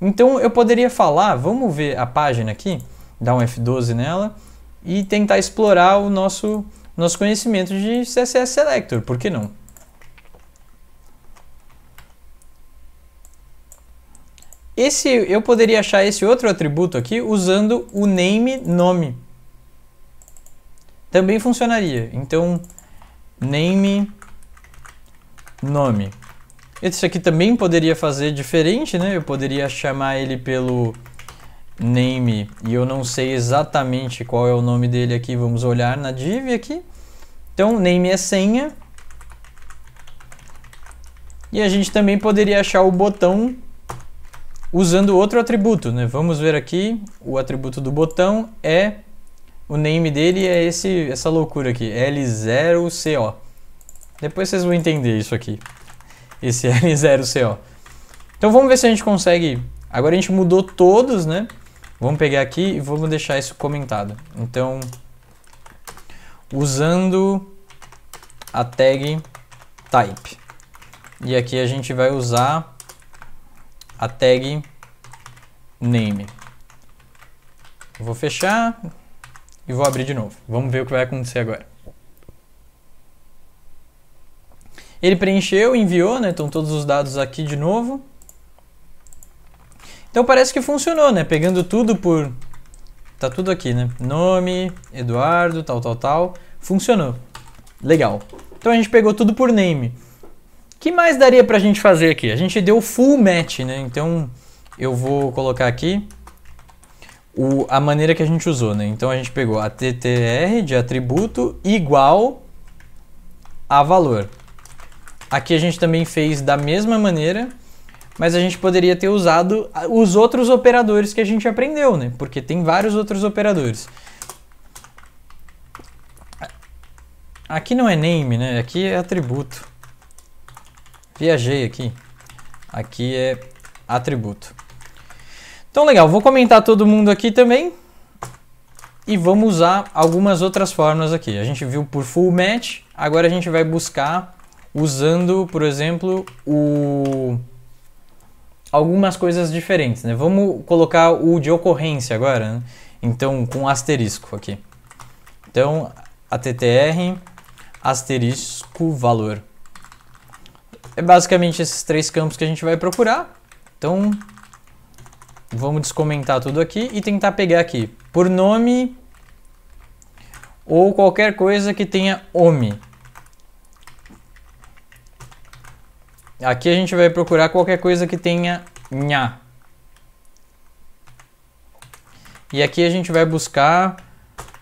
A: Então eu poderia falar, vamos ver a página aqui, dar um F12 nela e tentar explorar o nosso, nosso conhecimento de CSS Selector, por que não? Esse, eu poderia achar esse outro atributo aqui usando o name nome. Também funcionaria. Então, name nome. Esse aqui também poderia fazer diferente, né? Eu poderia chamar ele pelo name e eu não sei exatamente qual é o nome dele aqui, vamos olhar na div aqui. Então, name é senha. E a gente também poderia achar o botão usando outro atributo, né? Vamos ver aqui, o atributo do botão é o name dele é esse essa loucura aqui, L0CO. Depois vocês vão entender isso aqui. Esse L0CO. Então vamos ver se a gente consegue. Agora a gente mudou todos, né? Vamos pegar aqui e vamos deixar isso comentado. Então, usando a tag type. E aqui a gente vai usar a tag name. Vou fechar e vou abrir de novo. Vamos ver o que vai acontecer agora. Ele preencheu, enviou, né? Estão todos os dados aqui de novo. Então parece que funcionou, né? Pegando tudo por... Tá tudo aqui, né? Nome, Eduardo, tal, tal, tal. Funcionou. Legal. Então a gente pegou tudo por name. O que mais daria pra gente fazer aqui? A gente deu full match, né? Então eu vou colocar aqui o, a maneira que a gente usou, né? Então a gente pegou a TTR de atributo igual a valor. Aqui a gente também fez da mesma maneira mas a gente poderia ter usado os outros operadores que a gente aprendeu, né? Porque tem vários outros operadores. Aqui não é name, né? Aqui é atributo. Viajei aqui. Aqui é atributo. Então, legal. Vou comentar todo mundo aqui também. E vamos usar algumas outras formas aqui. A gente viu por full match. Agora a gente vai buscar usando, por exemplo, o algumas coisas diferentes, né? Vamos colocar o de ocorrência agora, né? Então, com asterisco aqui. Então, attr asterisco valor. É basicamente esses três campos que a gente vai procurar. Então, vamos descomentar tudo aqui e tentar pegar aqui por nome ou qualquer coisa que tenha home. Aqui a gente vai procurar qualquer coisa que tenha nha. E aqui a gente vai buscar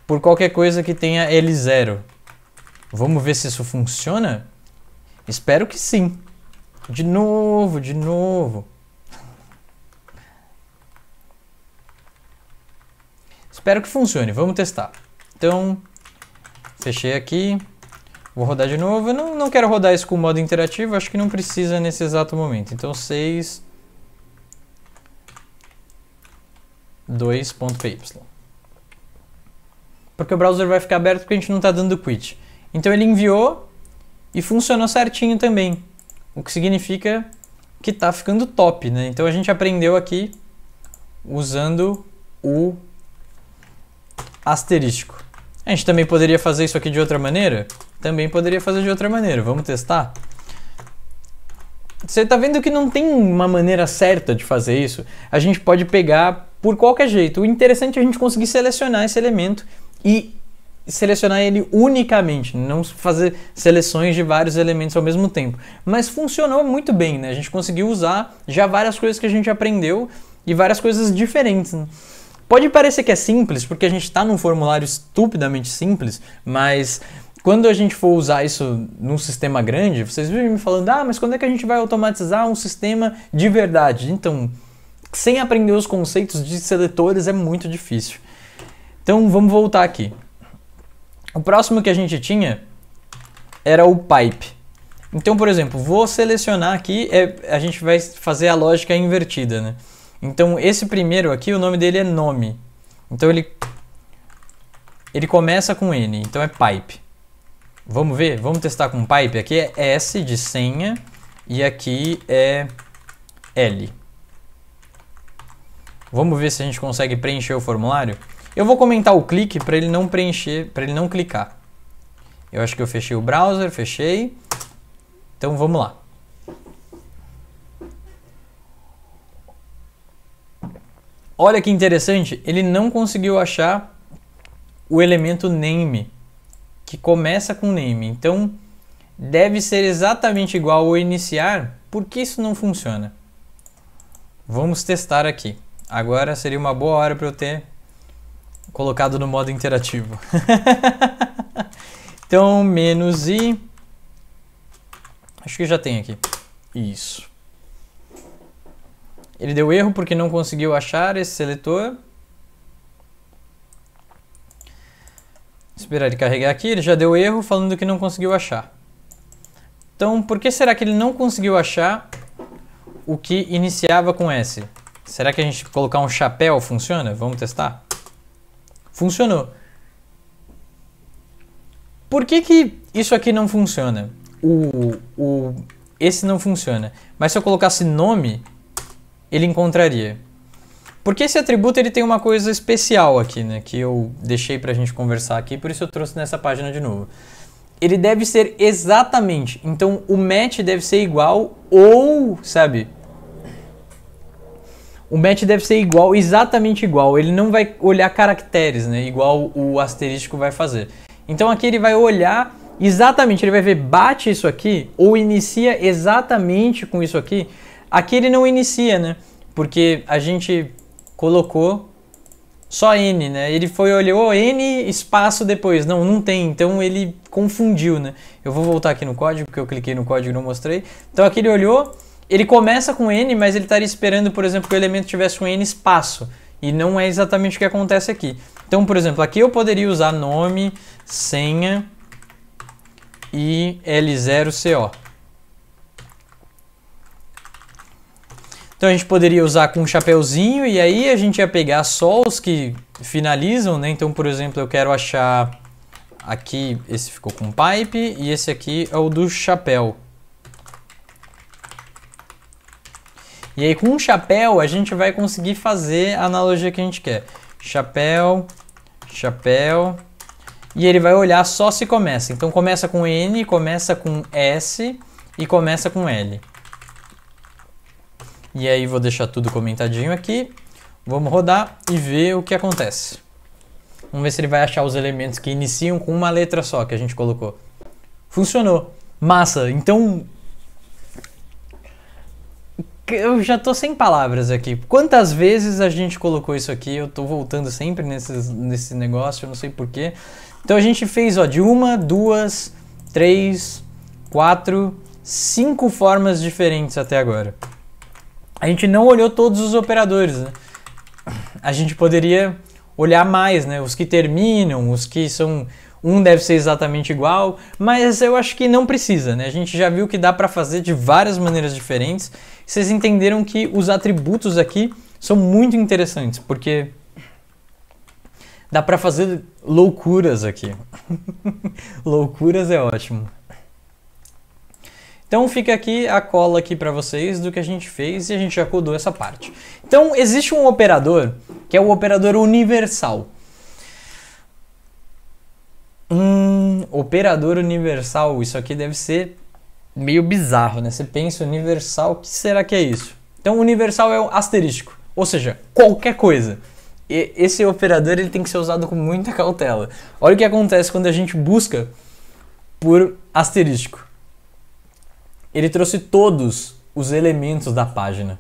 A: por qualquer coisa que tenha L0. Vamos ver se isso funciona? Espero que sim. De novo, de novo. Espero que funcione. Vamos testar. Então, fechei aqui. Vou rodar de novo. Eu não, não quero rodar isso com modo interativo, acho que não precisa nesse exato momento. Então 6... 2.py. Porque o browser vai ficar aberto porque a gente não está dando quit. Então ele enviou e funcionou certinho também. O que significa que está ficando top, né? Então a gente aprendeu aqui usando o asterisco. A gente também poderia fazer isso aqui de outra maneira? Também poderia fazer de outra maneira. Vamos testar? Você está vendo que não tem uma maneira certa de fazer isso. A gente pode pegar por qualquer jeito. O interessante é a gente conseguir selecionar esse elemento e selecionar ele unicamente, não fazer seleções de vários elementos ao mesmo tempo. Mas funcionou muito bem, né? A gente conseguiu usar já várias coisas que a gente aprendeu e várias coisas diferentes. Né? Pode parecer que é simples, porque a gente está num formulário estupidamente simples, mas quando a gente for usar isso num sistema grande, vocês vivem me falando, ah, mas quando é que a gente vai automatizar um sistema de verdade? Então, sem aprender os conceitos de seletores é muito difícil. Então, vamos voltar aqui. O próximo que a gente tinha era o pipe. Então, por exemplo, vou selecionar aqui, é, a gente vai fazer a lógica invertida, né? Então esse primeiro aqui, o nome dele é nome. Então ele ele começa com N, então é pipe. Vamos ver, vamos testar com pipe. Aqui é S de senha e aqui é L. Vamos ver se a gente consegue preencher o formulário. Eu vou comentar o clique para ele não preencher, para ele não clicar. Eu acho que eu fechei o browser, fechei. Então vamos lá. Olha que interessante, ele não conseguiu achar o elemento name, que começa com name. Então, deve ser exatamente igual ao iniciar, porque isso não funciona? Vamos testar aqui. Agora seria uma boa hora para eu ter colocado no modo interativo. então, menos i. Acho que já tem aqui. Isso. Ele deu erro porque não conseguiu achar esse seletor. Esperar ele carregar aqui, ele já deu erro falando que não conseguiu achar. Então, por que será que ele não conseguiu achar o que iniciava com S? Será que a gente colocar um chapéu funciona? Vamos testar. Funcionou. Por que, que isso aqui não funciona? O, o, esse não funciona. Mas se eu colocasse nome, ele encontraria. Porque esse atributo ele tem uma coisa especial aqui, né, que eu deixei para a gente conversar aqui, por isso eu trouxe nessa página de novo. Ele deve ser exatamente, então o match deve ser igual ou, sabe, o match deve ser igual, exatamente igual. Ele não vai olhar caracteres, né? Igual o asterístico vai fazer. Então aqui ele vai olhar exatamente, ele vai ver bate isso aqui ou inicia exatamente com isso aqui. Aqui ele não inicia, né? Porque a gente colocou só N, né? Ele foi olhou N espaço depois. Não, não tem. Então ele confundiu, né? Eu vou voltar aqui no código, porque eu cliquei no código e não mostrei. Então aqui ele olhou, ele começa com N, mas ele estaria esperando, por exemplo, que o elemento tivesse um N espaço. E não é exatamente o que acontece aqui. Então, por exemplo, aqui eu poderia usar nome, senha e L0CO. Então a gente poderia usar com um chapéuzinho e aí a gente ia pegar só os que finalizam, né? Então, por exemplo, eu quero achar aqui, esse ficou com pipe e esse aqui é o do chapéu. E aí com o um chapéu a gente vai conseguir fazer a analogia que a gente quer. Chapéu, chapéu, e ele vai olhar só se começa. Então começa com N, começa com S e começa com L. E aí vou deixar tudo comentadinho aqui. Vamos rodar e ver o que acontece. Vamos ver se ele vai achar os elementos que iniciam com uma letra só que a gente colocou. Funcionou. Massa. Então. Eu já tô sem palavras aqui. Quantas vezes a gente colocou isso aqui? Eu tô voltando sempre nesses, nesse negócio, eu não sei porquê. Então a gente fez ó, de uma, duas, três, quatro, cinco formas diferentes até agora a gente não olhou todos os operadores. Né? A gente poderia olhar mais, né? Os que terminam, os que são um deve ser exatamente igual, mas eu acho que não precisa, né? A gente já viu que dá para fazer de várias maneiras diferentes. Vocês entenderam que os atributos aqui são muito interessantes, porque dá para fazer loucuras aqui. loucuras é ótimo. Então fica aqui a cola aqui para vocês do que a gente fez e a gente já codou essa parte. Então existe um operador que é o operador universal. Hum, operador universal, isso aqui deve ser meio bizarro, né? Você pensa universal, o que será que é isso? Então universal é o asterístico, ou seja, qualquer coisa. E esse operador ele tem que ser usado com muita cautela. Olha o que acontece quando a gente busca por asterístico ele trouxe todos os elementos da página.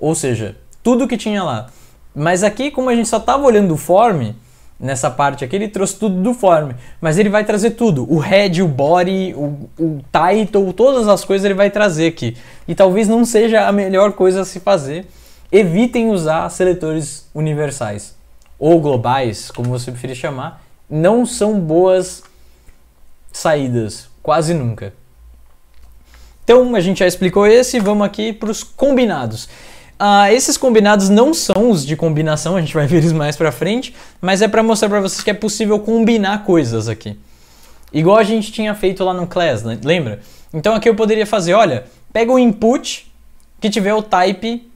A: Ou seja, tudo que tinha lá. Mas aqui, como a gente só estava olhando o form, nessa parte aqui, ele trouxe tudo do form. Mas ele vai trazer tudo: o head, o body, o, o title, todas as coisas ele vai trazer aqui. E talvez não seja a melhor coisa a se fazer. Evitem usar seletores universais ou globais, como você preferir chamar. Não são boas saídas, quase nunca. Então a gente já explicou esse, vamos aqui para os combinados. Ah, esses combinados não são os de combinação, a gente vai ver eles mais para frente, mas é para mostrar para vocês que é possível combinar coisas aqui. Igual a gente tinha feito lá no class, né? lembra? Então aqui eu poderia fazer, olha, pega o input que tiver o type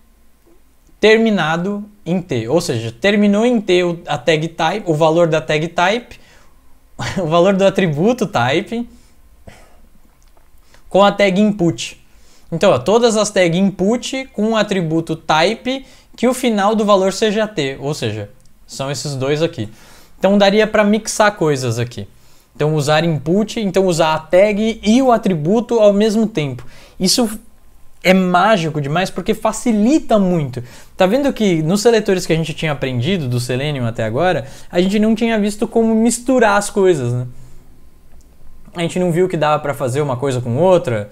A: terminado em T, ou seja, terminou em T a tag type, o valor da tag type, o valor do atributo type, com a tag input. Então, ó, todas as tags input com o atributo type que o final do valor seja t, ou seja, são esses dois aqui. Então daria para mixar coisas aqui. Então usar input, então usar a tag e o atributo ao mesmo tempo. Isso é mágico demais porque facilita muito. Tá vendo que nos seletores que a gente tinha aprendido do Selenium até agora, a gente não tinha visto como misturar as coisas, né? a gente não viu que dava para fazer uma coisa com outra.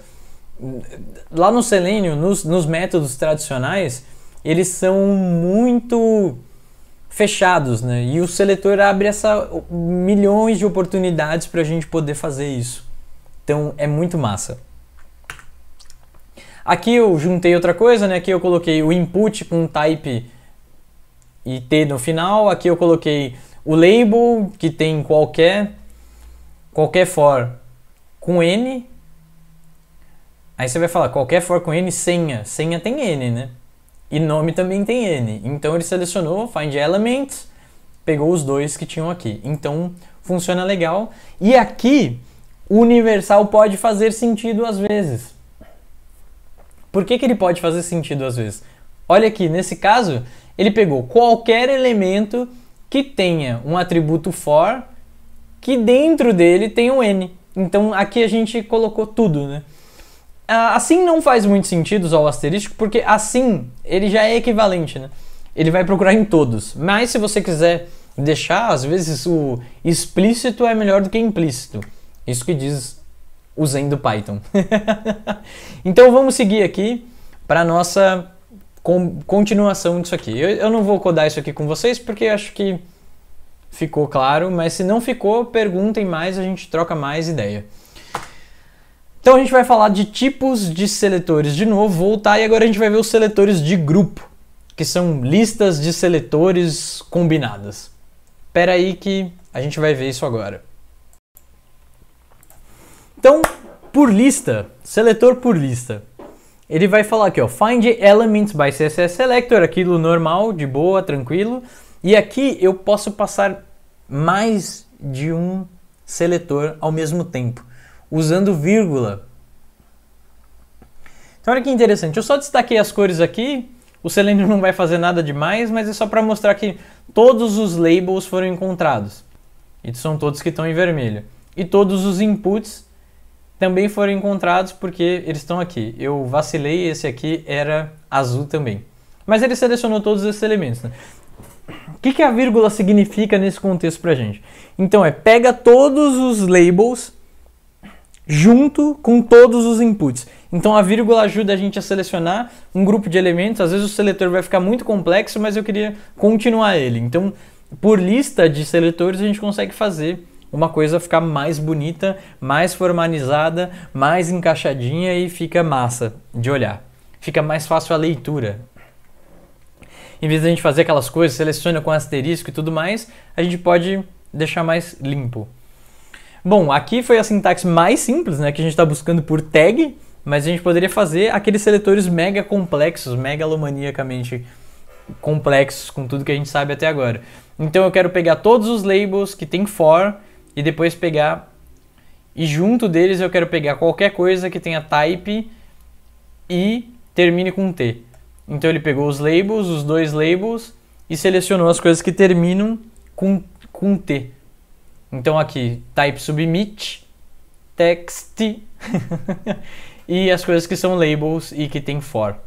A: Lá no Selenium, nos, nos métodos tradicionais, eles são muito fechados, né? E o seletor abre essa milhões de oportunidades para a gente poder fazer isso. Então é muito massa. Aqui eu juntei outra coisa, né? Aqui eu coloquei o input com um type e t no final. Aqui eu coloquei o label que tem qualquer qualquer for com n. Aí você vai falar qualquer for com n senha. Senha tem n, né? E nome também tem n. Então ele selecionou find element, pegou os dois que tinham aqui. Então funciona legal. E aqui universal pode fazer sentido às vezes. Por que, que ele pode fazer sentido às vezes? Olha aqui, nesse caso, ele pegou qualquer elemento que tenha um atributo for que dentro dele tem um N. Então aqui a gente colocou tudo, né? Ah, assim não faz muito sentido usar o asterisco, porque assim ele já é equivalente, né? Ele vai procurar em todos. Mas se você quiser deixar, às vezes o explícito é melhor do que implícito. Isso que diz o Zen do Python. então vamos seguir aqui para nossa continuação disso aqui. Eu, eu não vou codar isso aqui com vocês porque acho que ficou claro, mas se não ficou, perguntem mais, a gente troca mais ideia. Então a gente vai falar de tipos de seletores de novo, voltar e agora a gente vai ver os seletores de grupo, que são listas de seletores combinadas. Espera aí que a gente vai ver isso agora. Então, por lista, seletor por lista. Ele vai falar aqui, ó, find elements by CSS selector, aquilo normal, de boa, tranquilo. E aqui eu posso passar mais de um seletor ao mesmo tempo, usando vírgula. Então olha que interessante, eu só destaquei as cores aqui, o Selenium não vai fazer nada demais, mas é só para mostrar que todos os labels foram encontrados. E são todos que estão em vermelho. E todos os inputs também foram encontrados porque eles estão aqui. Eu vacilei, esse aqui era azul também. Mas ele selecionou todos esses elementos. Né? O que, que a vírgula significa nesse contexto pra gente? Então é pega todos os labels junto com todos os inputs. Então a vírgula ajuda a gente a selecionar um grupo de elementos. Às vezes o seletor vai ficar muito complexo, mas eu queria continuar ele. Então, por lista de seletores, a gente consegue fazer uma coisa ficar mais bonita, mais formalizada, mais encaixadinha e fica massa de olhar. Fica mais fácil a leitura, em vez de a gente fazer aquelas coisas, seleciona com asterisco e tudo mais, a gente pode deixar mais limpo. Bom, aqui foi a sintaxe mais simples, né, que a gente está buscando por tag, mas a gente poderia fazer aqueles seletores mega complexos, megalomaniacamente complexos com tudo que a gente sabe até agora. Então eu quero pegar todos os labels que tem for e depois pegar e junto deles eu quero pegar qualquer coisa que tenha type e termine com t. Então ele pegou os labels, os dois labels, e selecionou as coisas que terminam com, com T. Então aqui, type submit, text, e as coisas que são labels e que tem for.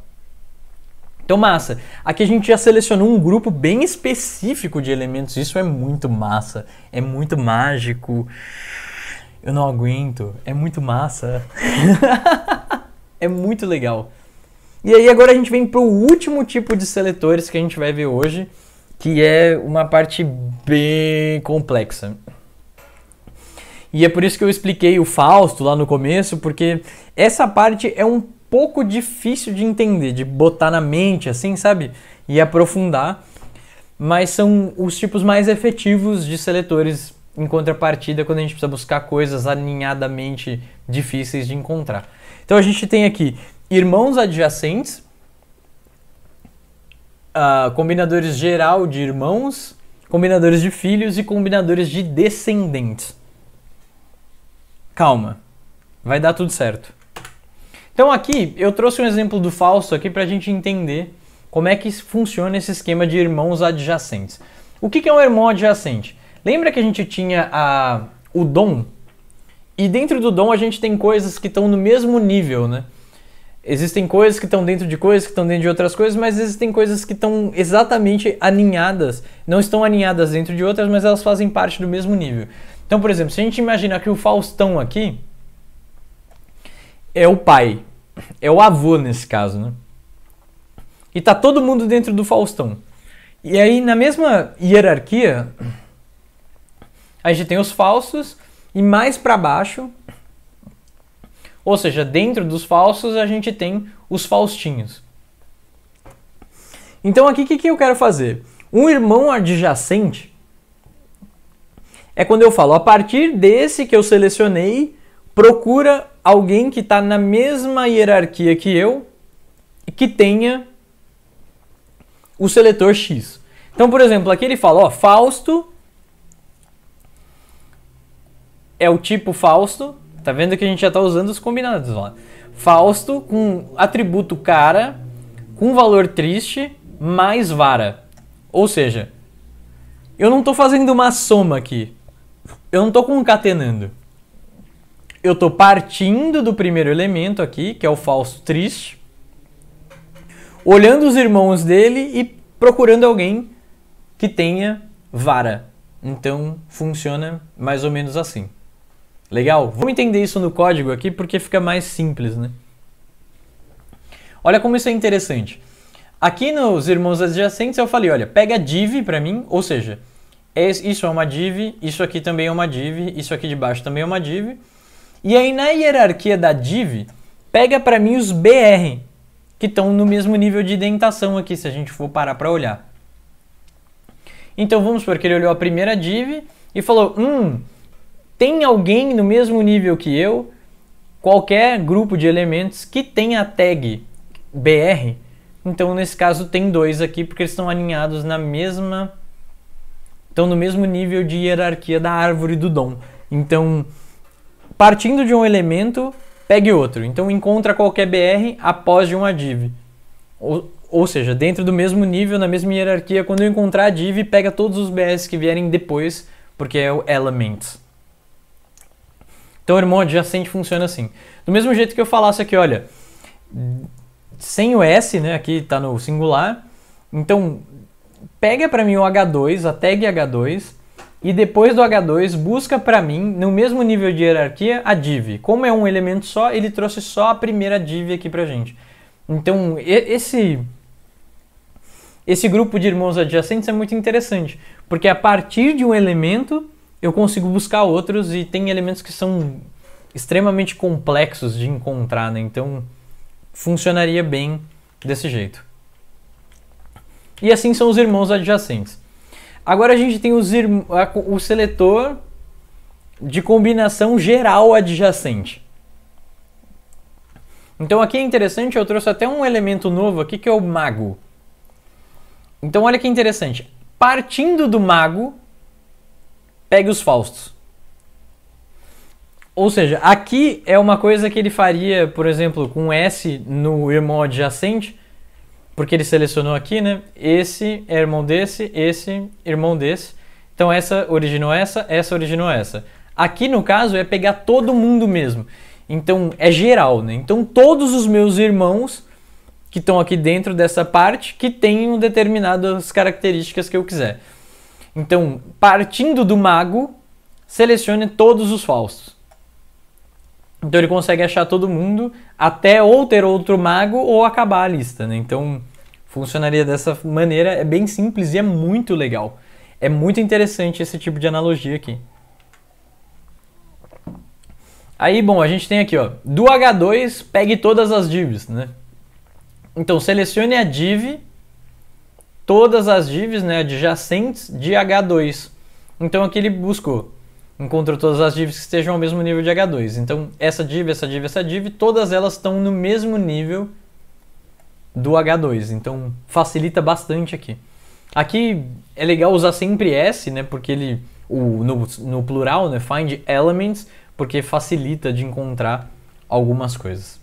A: Então, massa. Aqui a gente já selecionou um grupo bem específico de elementos. Isso é muito massa. É muito mágico. Eu não aguento. É muito massa. é muito legal. E aí agora a gente vem para o último tipo de seletores que a gente vai ver hoje, que é uma parte bem complexa. E é por isso que eu expliquei o Fausto lá no começo, porque essa parte é um pouco difícil de entender, de botar na mente assim, sabe? E aprofundar, mas são os tipos mais efetivos de seletores em contrapartida quando a gente precisa buscar coisas aninhadamente difíceis de encontrar. Então a gente tem aqui irmãos adjacentes, uh, combinadores geral de irmãos, combinadores de filhos e combinadores de descendentes. Calma, vai dar tudo certo. Então aqui eu trouxe um exemplo do falso aqui para a gente entender como é que funciona esse esquema de irmãos adjacentes. O que, é um irmão adjacente? Lembra que a gente tinha a, o dom? E dentro do dom a gente tem coisas que estão no mesmo nível, né? Existem coisas que estão dentro de coisas, que estão dentro de outras coisas, mas existem coisas que estão exatamente aninhadas. Não estão aninhadas dentro de outras, mas elas fazem parte do mesmo nível. Então, por exemplo, se a gente imaginar que o Faustão aqui é o pai, é o avô nesse caso, né? E tá todo mundo dentro do Faustão. E aí, na mesma hierarquia, a gente tem os falsos e mais para baixo ou seja, dentro dos falsos a gente tem os faustinhos. Então aqui o que, que eu quero fazer? Um irmão adjacente é quando eu falo, a partir desse que eu selecionei, procura alguém que está na mesma hierarquia que eu e que tenha o seletor X. Então, por exemplo, aqui ele fala, ó, Fausto é o tipo Fausto, Tá vendo que a gente já tá usando os combinados lá. Fausto com atributo cara, com valor triste, mais vara. Ou seja, eu não tô fazendo uma soma aqui. Eu não tô concatenando. Eu tô partindo do primeiro elemento aqui, que é o Fausto triste, olhando os irmãos dele e procurando alguém que tenha vara. Então funciona mais ou menos assim. Legal? Vamos entender isso no código aqui porque fica mais simples, né? Olha como isso é interessante. Aqui nos irmãos adjacentes eu falei, olha, pega div para mim, ou seja, isso é uma div, isso aqui também é uma div, isso aqui de baixo também é uma div. E aí na hierarquia da div, pega para mim os br, que estão no mesmo nível de indentação aqui, se a gente for parar para olhar. Então vamos supor que ele olhou a primeira div e falou, hum, tem alguém no mesmo nível que eu, qualquer grupo de elementos que tenha a tag BR. Então, nesse caso, tem dois aqui porque eles estão alinhados na mesma. estão no mesmo nível de hierarquia da árvore do dom. Então, partindo de um elemento, pegue outro. Então, encontra qualquer BR após de uma div. Ou, ou seja, dentro do mesmo nível, na mesma hierarquia, quando eu encontrar a div, pega todos os BRs que vierem depois, porque é o elements. Então o irmão adjacente funciona assim. Do mesmo jeito que eu falasse aqui, olha, sem o S, né, aqui está no singular, então pega para mim o H2, a tag H2, e depois do H2 busca para mim, no mesmo nível de hierarquia, a div. Como é um elemento só, ele trouxe só a primeira div aqui para gente. Então, esse esse grupo de irmãos adjacentes é muito interessante, porque a partir de um elemento eu consigo buscar outros e tem elementos que são extremamente complexos de encontrar, né? Então funcionaria bem desse jeito. E assim são os irmãos adjacentes. Agora a gente tem os o seletor de combinação geral adjacente. Então aqui é interessante, eu trouxe até um elemento novo aqui que é o mago. Então olha que interessante. Partindo do mago, pegue os Faustos. Ou seja, aqui é uma coisa que ele faria, por exemplo, com S no irmão adjacente, porque ele selecionou aqui, né? Esse é irmão desse, esse irmão desse. Então essa originou essa, essa originou essa. Aqui no caso é pegar todo mundo mesmo. Então é geral, né? Então todos os meus irmãos que estão aqui dentro dessa parte que têm determinadas características que eu quiser. Então, partindo do mago, selecione todos os falsos. Então ele consegue achar todo mundo até ou ter outro mago ou acabar a lista, né? Então funcionaria dessa maneira, é bem simples e é muito legal. É muito interessante esse tipo de analogia aqui. Aí, bom, a gente tem aqui, ó, do H2, pegue todas as divs, né? Então selecione a div todas as divs né, adjacentes de H2. Então aqui ele buscou, encontrou todas as divs que estejam ao mesmo nível de H2. Então essa div, essa div, essa div, todas elas estão no mesmo nível do H2. Então facilita bastante aqui. Aqui é legal usar sempre S, né, porque ele o, no, no plural, né, find elements, porque facilita de encontrar algumas coisas.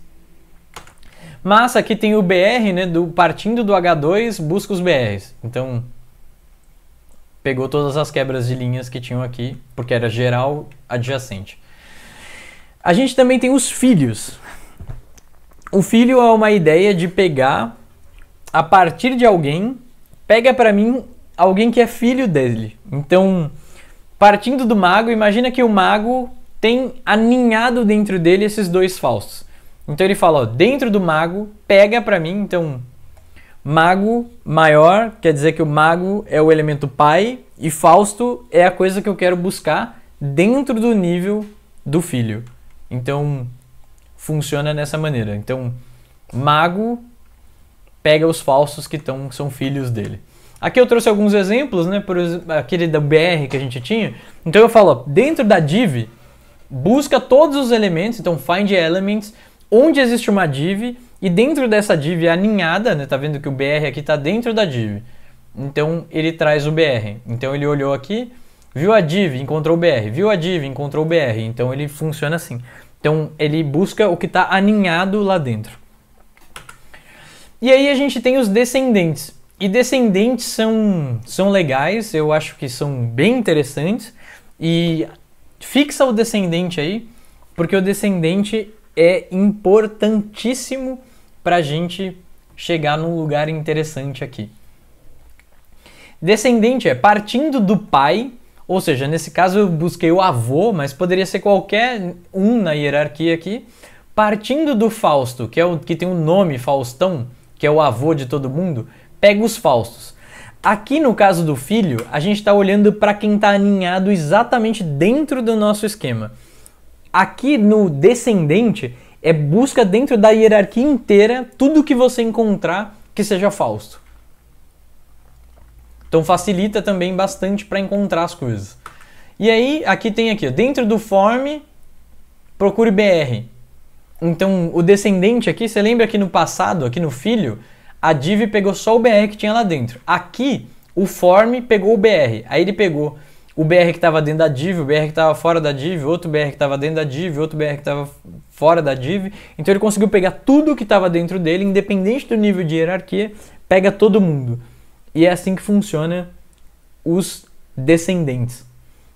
A: Mas aqui tem o BR, né? Do, partindo do H2, busca os BRs. Então, pegou todas as quebras de linhas que tinham aqui, porque era geral adjacente. A gente também tem os filhos. O filho é uma ideia de pegar a partir de alguém, pega para mim alguém que é filho dele. Então, partindo do mago, imagina que o mago tem aninhado dentro dele esses dois falsos. Então ele fala, ó, dentro do mago, pega para mim, então mago maior quer dizer que o mago é o elemento pai e Fausto é a coisa que eu quero buscar dentro do nível do filho. Então funciona dessa maneira. Então mago pega os falsos que tão, são filhos dele. Aqui eu trouxe alguns exemplos, né? Por aquele da BR que a gente tinha. Então eu falo, ó, dentro da div, busca todos os elementos, então find elements, onde existe uma div e dentro dessa div é aninhada, né? Tá vendo que o BR aqui está dentro da div. Então ele traz o BR. Então ele olhou aqui, viu a div, encontrou o BR, viu a div, encontrou o BR. Então ele funciona assim. Então ele busca o que está aninhado lá dentro. E aí a gente tem os descendentes. E descendentes são, são legais, eu acho que são bem interessantes. E fixa o descendente aí, porque o descendente é importantíssimo para a gente chegar num lugar interessante aqui. Descendente é partindo do pai, ou seja, nesse caso eu busquei o avô, mas poderia ser qualquer um na hierarquia aqui. Partindo do Fausto, que é o que tem o um nome Faustão, que é o avô de todo mundo, pega os Faustos. Aqui no caso do filho, a gente está olhando para quem está aninhado exatamente dentro do nosso esquema. Aqui no descendente é busca dentro da hierarquia inteira tudo que você encontrar que seja falso. Então facilita também bastante para encontrar as coisas. E aí, aqui tem aqui, ó, dentro do form, procure BR. Então, o descendente aqui, você lembra que no passado, aqui no filho, a div pegou só o BR que tinha lá dentro. Aqui, o form pegou o BR. Aí ele pegou o BR que estava dentro da div, o BR que estava fora da div, outro BR que estava dentro da div, outro BR que estava fora da div. Então ele conseguiu pegar tudo que estava dentro dele, independente do nível de hierarquia, pega todo mundo. E é assim que funciona os descendentes.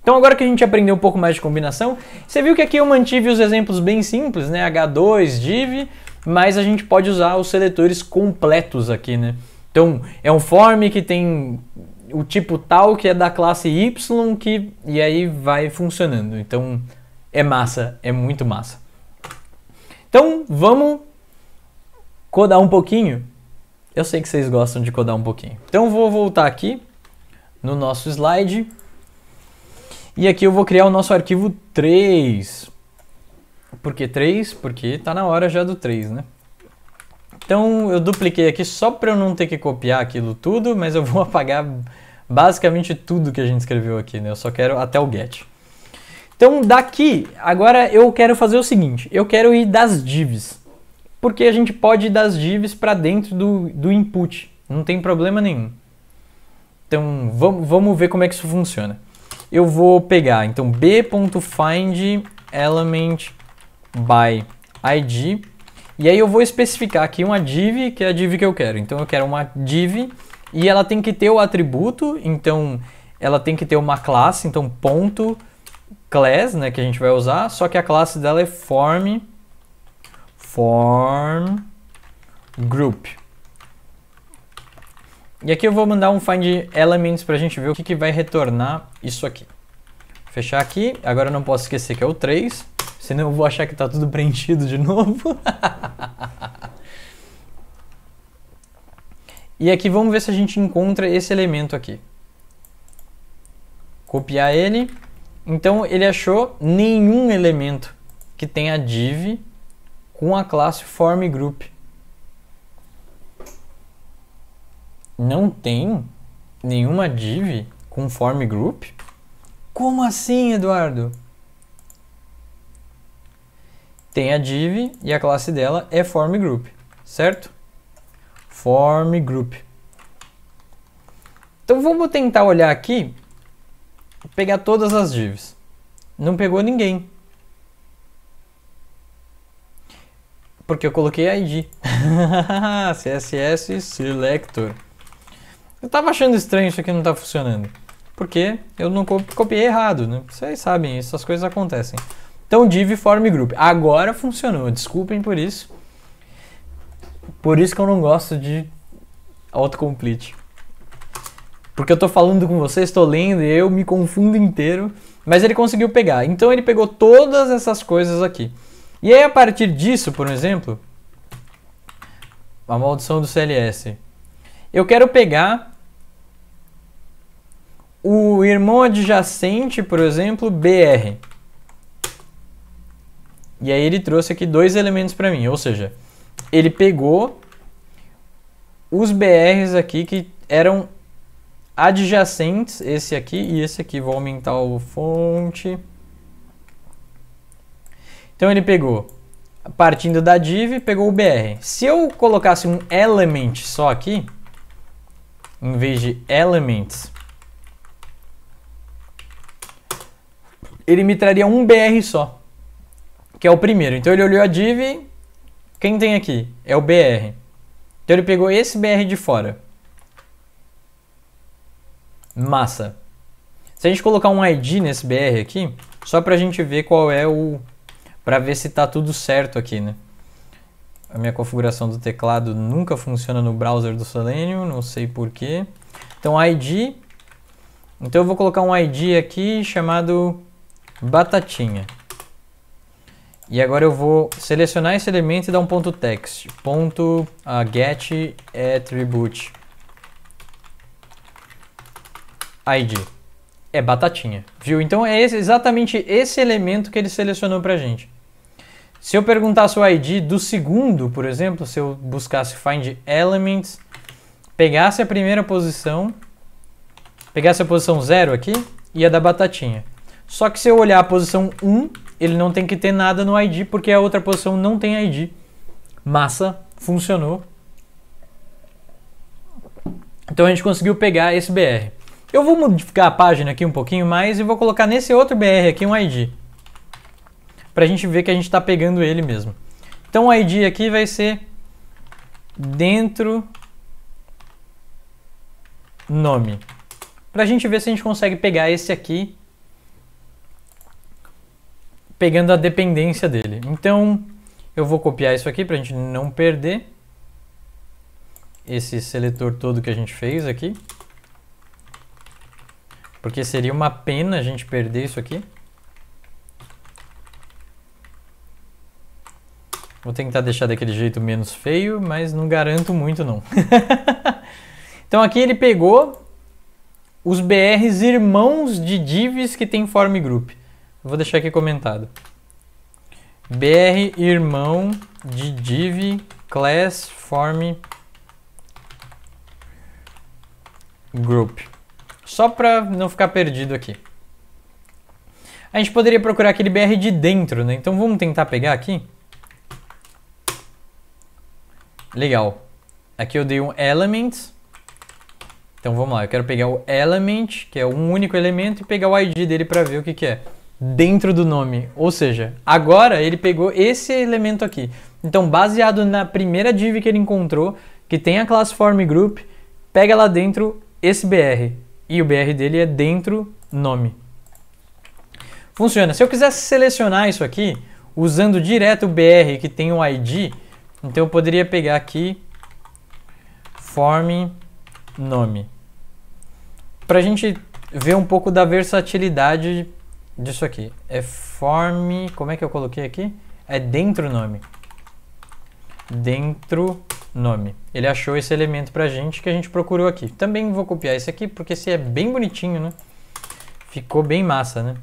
A: Então agora que a gente aprendeu um pouco mais de combinação, você viu que aqui eu mantive os exemplos bem simples, né? H2, div, mas a gente pode usar os seletores completos aqui, né? Então, é um form que tem o tipo tal que é da classe Y que e aí vai funcionando. Então é massa, é muito massa. Então vamos codar um pouquinho. Eu sei que vocês gostam de codar um pouquinho. Então vou voltar aqui no nosso slide e aqui eu vou criar o nosso arquivo 3. Por que 3? Porque tá na hora já do 3, né? Então eu dupliquei aqui só para eu não ter que copiar aquilo tudo, mas eu vou apagar basicamente tudo que a gente escreveu aqui, né? Eu só quero até o get. Então, daqui, agora eu quero fazer o seguinte, eu quero ir das divs, porque a gente pode ir das divs para dentro do, do input, não tem problema nenhum. Então, vamos, vamos ver como é que isso funciona. Eu vou pegar, então, b.find element by id, e aí eu vou especificar aqui uma div, que é a div que eu quero. Então, eu quero uma div e ela tem que ter o atributo, então ela tem que ter uma classe, então ponto class, né, que a gente vai usar, só que a classe dela é form form group. E aqui eu vou mandar um find elements para a gente ver o que, que vai retornar isso aqui. Fechar aqui, agora eu não posso esquecer que é o 3, senão eu vou achar que está tudo preenchido de novo. E aqui vamos ver se a gente encontra esse elemento aqui. Copiar ele. Então ele achou nenhum elemento que tenha div com a classe form group. Não tem nenhuma div com form group? Como assim, Eduardo? Tem a div e a classe dela é form group, certo? form group. Então vamos tentar olhar aqui, pegar todas as divs. Não pegou ninguém. Porque eu coloquei ID. CSS selector. Eu tava achando estranho isso aqui não tá funcionando. Porque eu não copiei errado, né? Vocês sabem, essas coisas acontecem. Então div form group. Agora funcionou, desculpem por isso. Por isso que eu não gosto de autocomplete. Porque eu tô falando com vocês, estou lendo e eu me confundo inteiro. Mas ele conseguiu pegar. Então ele pegou todas essas coisas aqui. E aí a partir disso, por exemplo, a maldição do CLS. Eu quero pegar o irmão adjacente, por exemplo, BR. E aí ele trouxe aqui dois elementos para mim, ou seja, ele pegou os BRs aqui que eram adjacentes, esse aqui e esse aqui. Vou aumentar o fonte. Então ele pegou, partindo da div, pegou o br. Se eu colocasse um element só aqui, em vez de elements, ele me traria um br só, que é o primeiro. Então ele olhou a div, quem tem aqui? É o BR. Então ele pegou esse BR de fora. Massa. Se a gente colocar um ID nesse BR aqui, só pra gente ver qual é o... Pra ver se tá tudo certo aqui, né? A minha configuração do teclado nunca funciona no browser do Selenium, não sei porquê. Então ID... Então eu vou colocar um ID aqui chamado Batatinha. E agora eu vou selecionar esse elemento e dar um ponto text. Ponto uh, get attribute id. É batatinha, viu? Então é esse, exatamente esse elemento que ele selecionou pra gente. Se eu perguntasse o ID do segundo, por exemplo, se eu buscasse find elements, pegasse a primeira posição, pegasse a posição 0 aqui, ia dar batatinha. Só que se eu olhar a posição 1, um, ele não tem que ter nada no ID, porque a outra posição não tem ID. Massa, funcionou. Então a gente conseguiu pegar esse BR. Eu vou modificar a página aqui um pouquinho mais e vou colocar nesse outro BR aqui um ID. Pra gente ver que a gente está pegando ele mesmo. Então o ID aqui vai ser dentro nome. Pra gente ver se a gente consegue pegar esse aqui pegando a dependência dele. Então, eu vou copiar isso aqui para a gente não perder esse seletor todo que a gente fez aqui. Porque seria uma pena a gente perder isso aqui. Vou tentar deixar daquele jeito menos feio, mas não garanto muito não. então aqui ele pegou os BRs irmãos de divs que tem form group. Vou deixar aqui comentado. BR irmão de div class form group. Só para não ficar perdido aqui. A gente poderia procurar aquele BR de dentro, né? Então vamos tentar pegar aqui. Legal. Aqui eu dei um element. Então vamos lá, eu quero pegar o element, que é um único elemento, e pegar o ID dele para ver o que, que é dentro do nome. Ou seja, agora ele pegou esse elemento aqui. Então, baseado na primeira div que ele encontrou, que tem a classe form group, pega lá dentro esse br. E o br dele é dentro nome. Funciona. Se eu quisesse selecionar isso aqui, usando direto o br que tem o um id, então eu poderia pegar aqui form nome. Para a gente ver um pouco da versatilidade disso aqui. É form. Como é que eu coloquei aqui? É dentro nome. Dentro nome. Ele achou esse elemento pra gente que a gente procurou aqui. Também vou copiar esse aqui porque esse é bem bonitinho, né? Ficou bem massa, né?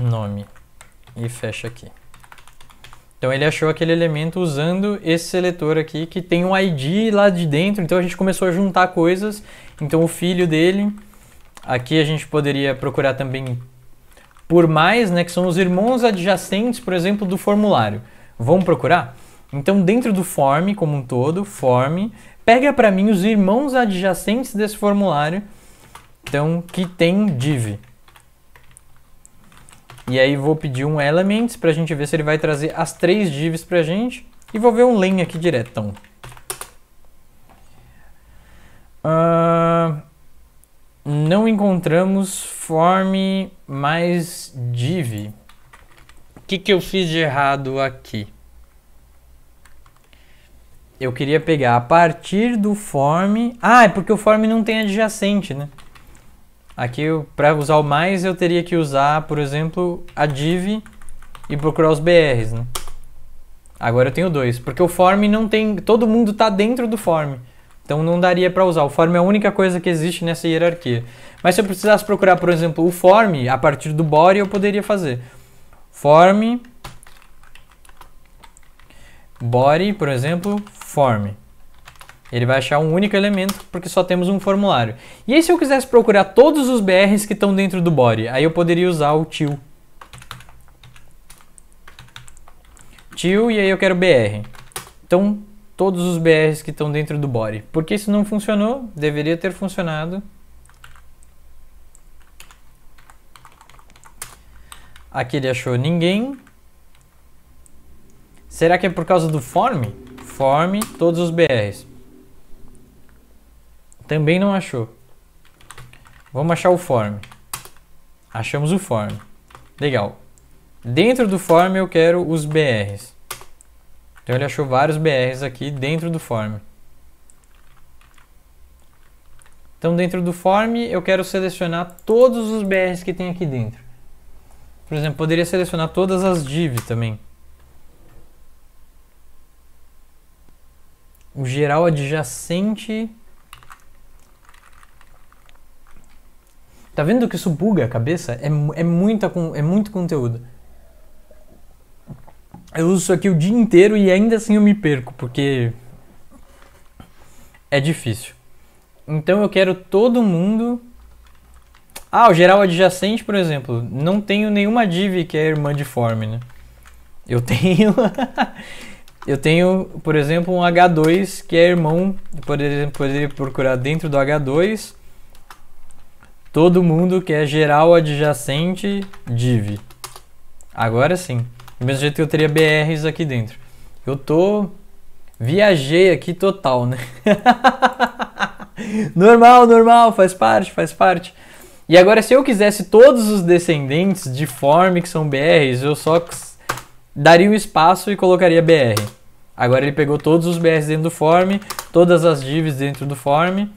A: Nome. E fecha aqui. Então ele achou aquele elemento usando esse seletor aqui que tem um ID lá de dentro, então a gente começou a juntar coisas. Então o filho dele, aqui a gente poderia procurar também por mais, né, que são os irmãos adjacentes, por exemplo, do formulário. Vamos procurar? Então dentro do form como um todo, form, pega para mim os irmãos adjacentes desse formulário, então que tem div. E aí vou pedir um elements para a gente ver se ele vai trazer as três divs para a gente. E vou ver um len aqui direto. Uh, não encontramos form mais div. O que, que eu fiz de errado aqui? Eu queria pegar a partir do form... Ah, é porque o form não tem adjacente, né? Aqui, para usar o mais, eu teria que usar, por exemplo, a div e procurar os BRs, né? Agora eu tenho dois, porque o form não tem, todo mundo está dentro do form. Então não daria para usar. O form é a única coisa que existe nessa hierarquia. Mas se eu precisasse procurar, por exemplo, o form a partir do body, eu poderia fazer. Form body, por exemplo, form. Ele vai achar um único elemento porque só temos um formulário. E aí se eu quisesse procurar todos os BRs que estão dentro do body, aí eu poderia usar o til. Til e aí eu quero BR. Então todos os BRs que estão dentro do body. Porque isso não funcionou, deveria ter funcionado. Aqui ele achou ninguém. Será que é por causa do form? Form todos os BRs. Também não achou. Vamos achar o form. Achamos o form. Legal. Dentro do form eu quero os BRs. Então ele achou vários BRs aqui dentro do form. Então dentro do form eu quero selecionar todos os BRs que tem aqui dentro. Por exemplo, poderia selecionar todas as divs também. O geral adjacente Tá vendo que isso buga a cabeça? É, é, muita, é muito conteúdo. Eu uso isso aqui o dia inteiro e ainda assim eu me perco, porque é difícil. Então eu quero todo mundo. Ah, o geral adjacente, por exemplo. Não tenho nenhuma div que é irmã de form, né? Eu tenho. eu tenho, por exemplo, um H2 que é irmão. Eu poderia procurar dentro do H2 todo mundo que é geral adjacente div. Agora sim. Do mesmo jeito que eu teria BRs aqui dentro. Eu tô... Viajei aqui total, né? normal, normal, faz parte, faz parte. E agora se eu quisesse todos os descendentes de form que são BRs, eu só daria um espaço e colocaria BR. Agora ele pegou todos os BRs dentro do form, todas as divs dentro do form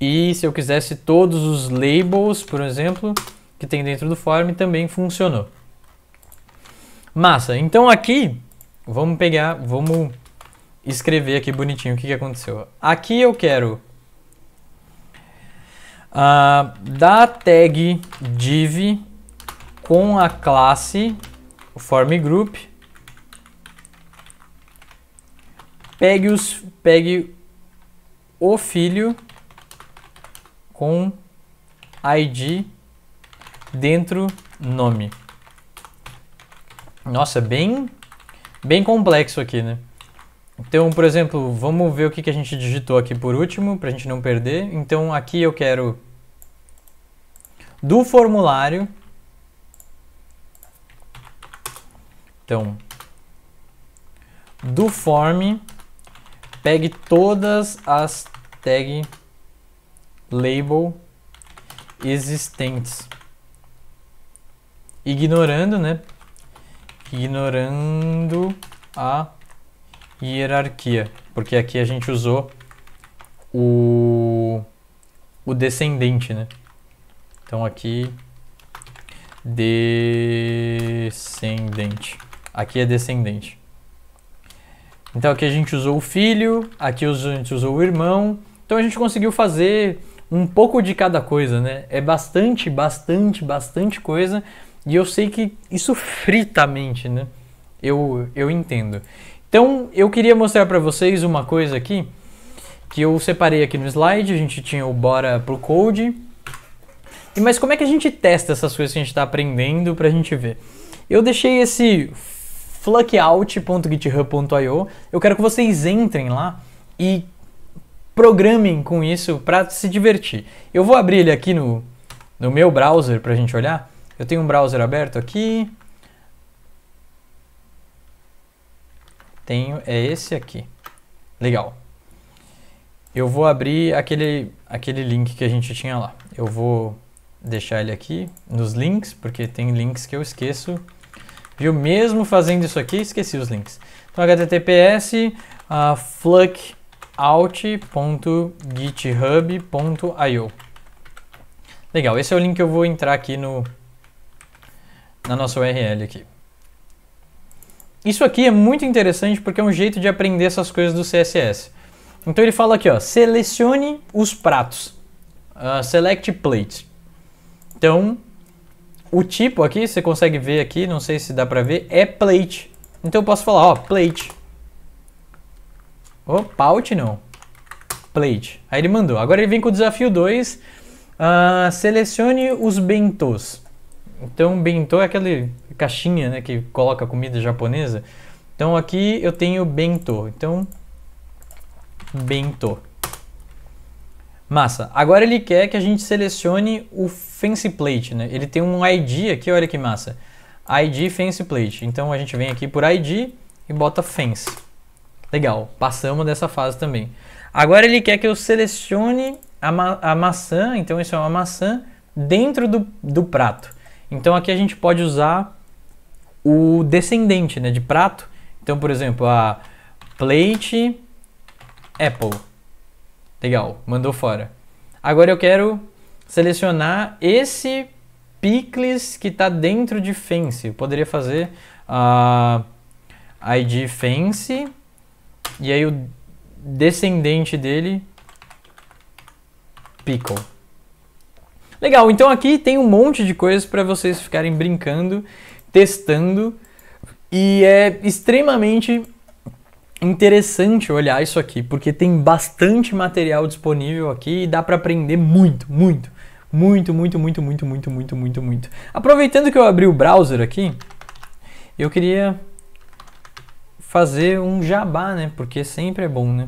A: e se eu quisesse todos os labels, por exemplo, que tem dentro do form, também funcionou. Massa, então aqui, vamos pegar, vamos escrever aqui bonitinho o que, que aconteceu. Aqui eu quero uh, ah, da tag div com a classe form group pegue, os, pegue o filho com id dentro nome. Nossa, bem, bem complexo aqui, né? Então, por exemplo, vamos ver o que, que a gente digitou aqui por último, para a gente não perder. Então, aqui eu quero do formulário. Então, do form, pegue todas as tags label existentes. Ignorando, né? Ignorando a hierarquia, porque aqui a gente usou o, o descendente, né? Então aqui descendente. Aqui é descendente. Então aqui a gente usou o filho, aqui a gente usou o irmão. Então a gente conseguiu fazer um pouco de cada coisa, né? É bastante, bastante, bastante coisa e eu sei que isso frita a mente, né? Eu, eu entendo. Então, eu queria mostrar para vocês uma coisa aqui que eu separei aqui no slide. A gente tinha o bora pro code. E mas como é que a gente testa essas coisas que a gente está aprendendo para a gente ver? Eu deixei esse fluckout.github.io. Eu quero que vocês entrem lá e programem com isso para se divertir. Eu vou abrir ele aqui no, no meu browser para a gente olhar. Eu tenho um browser aberto aqui. Tenho, é esse aqui. Legal. Eu vou abrir aquele, aquele link que a gente tinha lá. Eu vou deixar ele aqui nos links, porque tem links que eu esqueço. Viu? Mesmo fazendo isso aqui, esqueci os links. Então, https, uh, fluck, alt.github.io. Legal, esse é o link que eu vou entrar aqui no na nossa URL aqui. Isso aqui é muito interessante porque é um jeito de aprender essas coisas do CSS. Então ele fala aqui, ó, selecione os pratos, uh, select plate. Então o tipo aqui, você consegue ver aqui, não sei se dá pra ver, é plate. Então eu posso falar, ó, plate. Opa, out não. Plate. Aí ele mandou. Agora ele vem com o desafio 2. Uh, ah, selecione os bentos. Então, bentô é aquela caixinha né, que coloca comida japonesa. Então aqui eu tenho bentô. Então, bentô. Massa. Agora ele quer que a gente selecione o fence plate, né? Ele tem um ID aqui, olha que massa. ID fence plate. Então a gente vem aqui por ID e bota fence. Legal, passamos dessa fase também. Agora ele quer que eu selecione a, ma a maçã, então isso é uma maçã, dentro do, do prato. Então aqui a gente pode usar o descendente né, de prato. Então, por exemplo, a plate apple. Legal, mandou fora. Agora eu quero selecionar esse picles que está dentro de fence. Eu poderia fazer ah, a uh, id fence e aí o descendente dele, Pickle. Legal, então aqui tem um monte de coisas para vocês ficarem brincando, testando, e é extremamente interessante olhar isso aqui, porque tem bastante material disponível aqui e dá para aprender muito, muito, muito, muito, muito, muito, muito, muito, muito, muito. Aproveitando que eu abri o browser aqui, eu queria fazer um jabá, né? Porque sempre é bom, né?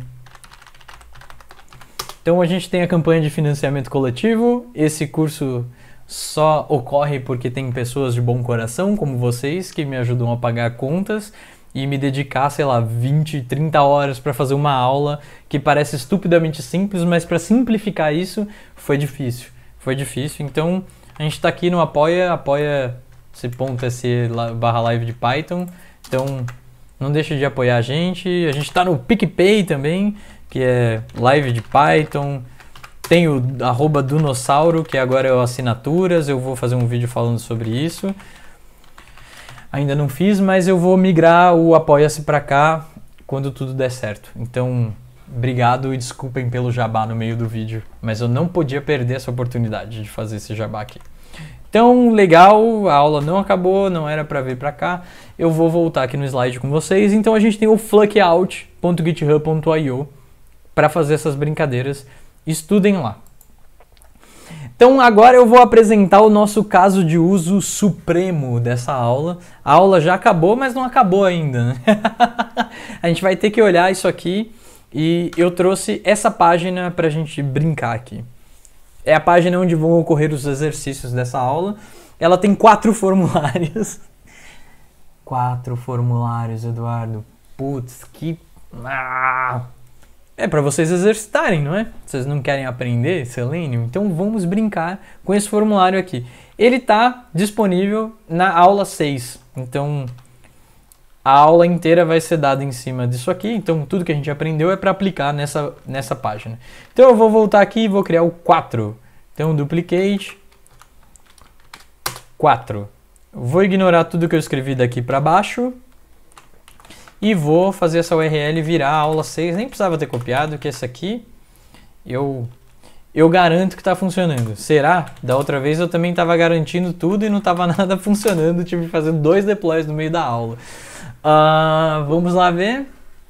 A: Então a gente tem a campanha de financiamento coletivo. Esse curso só ocorre porque tem pessoas de bom coração, como vocês, que me ajudam a pagar contas e me dedicar, sei lá, 20, 30 horas para fazer uma aula que parece estupidamente simples, mas para simplificar isso foi difícil. Foi difícil. Então a gente está aqui no apoia, apoia.se barra live de Python. Então não deixe de apoiar a gente. A gente está no PicPay também, que é live de Python. Tem o arroba Dunossauro, que agora é o assinaturas. Eu vou fazer um vídeo falando sobre isso. Ainda não fiz, mas eu vou migrar o Apoia-se para cá quando tudo der certo. Então, obrigado e desculpem pelo jabá no meio do vídeo, mas eu não podia perder essa oportunidade de fazer esse jabá aqui. Então, legal, a aula não acabou, não era para vir para cá. Eu vou voltar aqui no slide com vocês. Então, a gente tem o fluckout.github.io para fazer essas brincadeiras. Estudem lá. Então, agora eu vou apresentar o nosso caso de uso supremo dessa aula. A aula já acabou, mas não acabou ainda. Né? a gente vai ter que olhar isso aqui e eu trouxe essa página para a gente brincar aqui é a página onde vão ocorrer os exercícios dessa aula. Ela tem quatro formulários. quatro formulários, Eduardo. Putz, que. Ah! É para vocês exercitarem, não é? Vocês não querem aprender Selenium? Então vamos brincar com esse formulário aqui. Ele está disponível na aula 6. Então a aula inteira vai ser dada em cima disso aqui, então tudo que a gente aprendeu é para aplicar nessa, nessa página. Então eu vou voltar aqui e vou criar o 4. Então duplicate 4. Vou ignorar tudo que eu escrevi daqui para baixo e vou fazer essa URL virar a aula 6. Nem precisava ter copiado, que essa aqui eu eu garanto que está funcionando. Será? Da outra vez eu também estava garantindo tudo e não estava nada funcionando, tive que fazer dois deploys no meio da aula. Uh, vamos lá ver.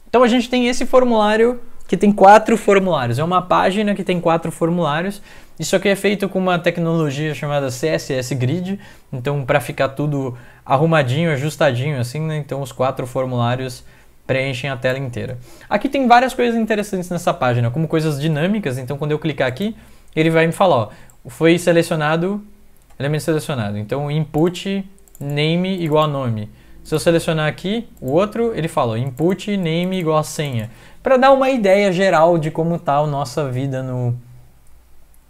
A: Então a gente tem esse formulário que tem quatro formulários. É uma página que tem quatro formulários. Isso aqui é feito com uma tecnologia chamada CSS Grid. Então, para ficar tudo arrumadinho, ajustadinho, assim, né? Então, os quatro formulários preenchem a tela inteira. Aqui tem várias coisas interessantes nessa página, como coisas dinâmicas. Então, quando eu clicar aqui, ele vai me falar: ó, foi selecionado, elemento selecionado. Então, input name igual nome se eu selecionar aqui, o outro, ele fala input name igual a senha. Para dar uma ideia geral de como está a nossa vida no,